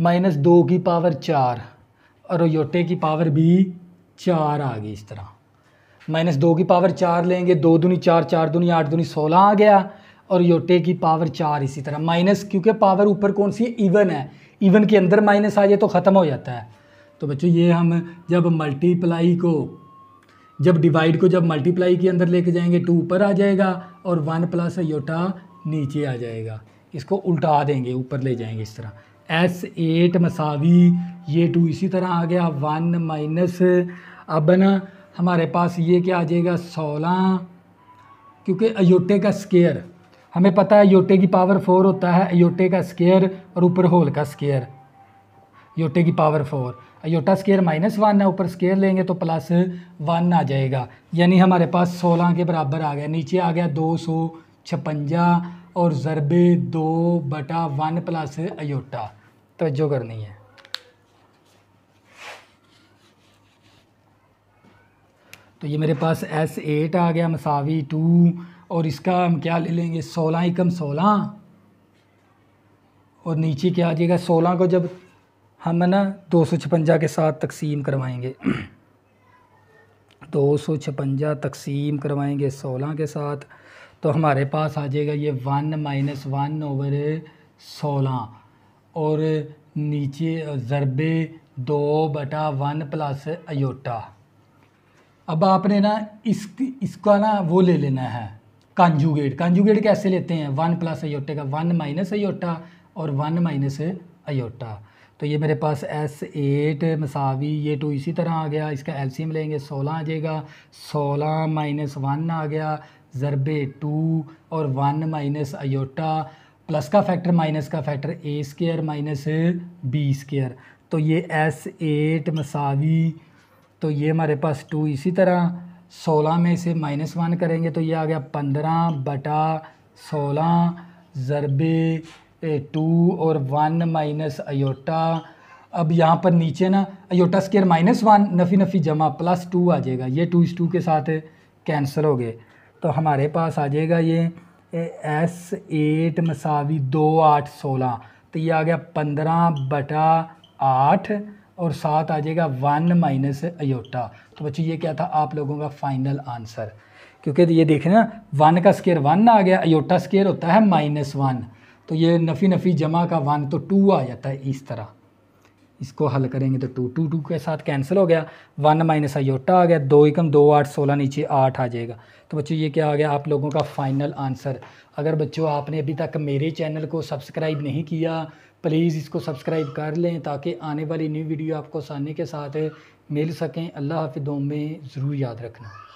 माइनस दो की पावर चार और अयोटे की पावर भी चार आ गई इस तरह माइनस दो की पावर चार लेंगे दो दूनी चार चार दूनी आठ दूनी सोलह आ गया और योटे की पावर चार इसी तरह माइनस क्योंकि पावर ऊपर कौन सी है इवन है इवन के अंदर माइनस आ जाए तो ख़त्म हो जाता है तो बच्चों ये हम जब मल्टीप्लाई को जब डिवाइड को जब मल्टीप्लाई के अंदर लेके जाएंगे टू ऊपर आ जाएगा और वन प्लस योटा नीचे आ जाएगा इसको उल्टा देंगे ऊपर ले जाएंगे इस तरह एस एट मसावी ये टू इसी तरह आ गया वन माइनस अब ना हमारे पास ये क्या आ जाएगा सोलह क्योंकि अयोटे का स्केयर हमें पता है योटे की पावर फोर होता है अयोटे का स्केयर और ऊपर होल का स्केयर योटे की power four iota square minus one है ऊपर स्केयर लेंगे तो प्लस वन आ जाएगा यानी हमारे पास सोलह के बराबर आ गया नीचे आ गया दो सौ छपंजा और ज़रबे दो बटा वन प्लस अयोटा तोज्जो करनी है तो ये मेरे पास एस एट आ गया मसावी टू और इसका हम क्या ले लेंगे सोलह एकम सोलह और नीचे क्या आ जाएगा सोलह को जब हम ना दो सौ छपंजा के साथ तकसीम करवाएंगे दो सौ छपंजा तकसीम करवाएंगे सोलह के साथ तो हमारे पास आ जाएगा ये वन माइनस वन ओवर सोलह और नीचे ज़रबे दो बटा वन प्लस अयोटा अब आपने ना इस इसका ना वो ले लेना है कंजूगेट कंजूगेट कैसे लेते हैं वन प्लस अयोटे का वन माइनस अयोटा और वन माइनस अयोटा तो ये मेरे पास एस एट मसावी ये टू इसी तरह आ गया इसका एम लेंगे सोलह आ जाएगा सोलह माइनस वन आ गया ज़रबे टू और वन माइनस अयोटा प्लस का फैक्टर माइनस का factor a square minus b square तो ये एस एट मसावी तो ये हमारे पास टू इसी तरह सोलह में से माइनस वन करेंगे तो ये आ गया पंद्रह बटा सोलह ज़रबे टू और वन माइनस अयोटा अब यहाँ पर नीचे ना अयोटा स्केयर माइनस वन नफ़ी नफ़ी जमा प्लस टू आ जाएगा ये टू इस टू के साथ कैंसिल हो गए तो हमारे पास आ जाएगा ये एस एट मसावी दो आठ सोलह तो ये आ गया पंद्रह बटा आठ और साथ आ जाएगा वन माइनस अयोटा तो बच्चों ये क्या था आप लोगों का फाइनल आंसर क्योंकि ये देखें ना वन का स्केयर वन आ गया अयोटा स्केयर होता है माइनस वन तो ये नफ़ी नफ़ी जमा का वन तो टू आ जाता है इस तरह इसको हल करेंगे तो टू टू टू के साथ कैंसिल हो गया वन माइनस आयोटा आ गया दो एकम दो आठ सोलह नीचे आठ आ जाएगा तो बच्चों ये क्या आ गया आप लोगों का फाइनल आंसर अगर बच्चों आपने अभी तक मेरे चैनल को सब्सक्राइब नहीं किया प्लीज़ इसको सब्सक्राइब कर लें ताकि आने वाली न्यू वीडियो आपको आसानी के साथ मिल सकें अल्लाह दो में ज़रूर याद रखना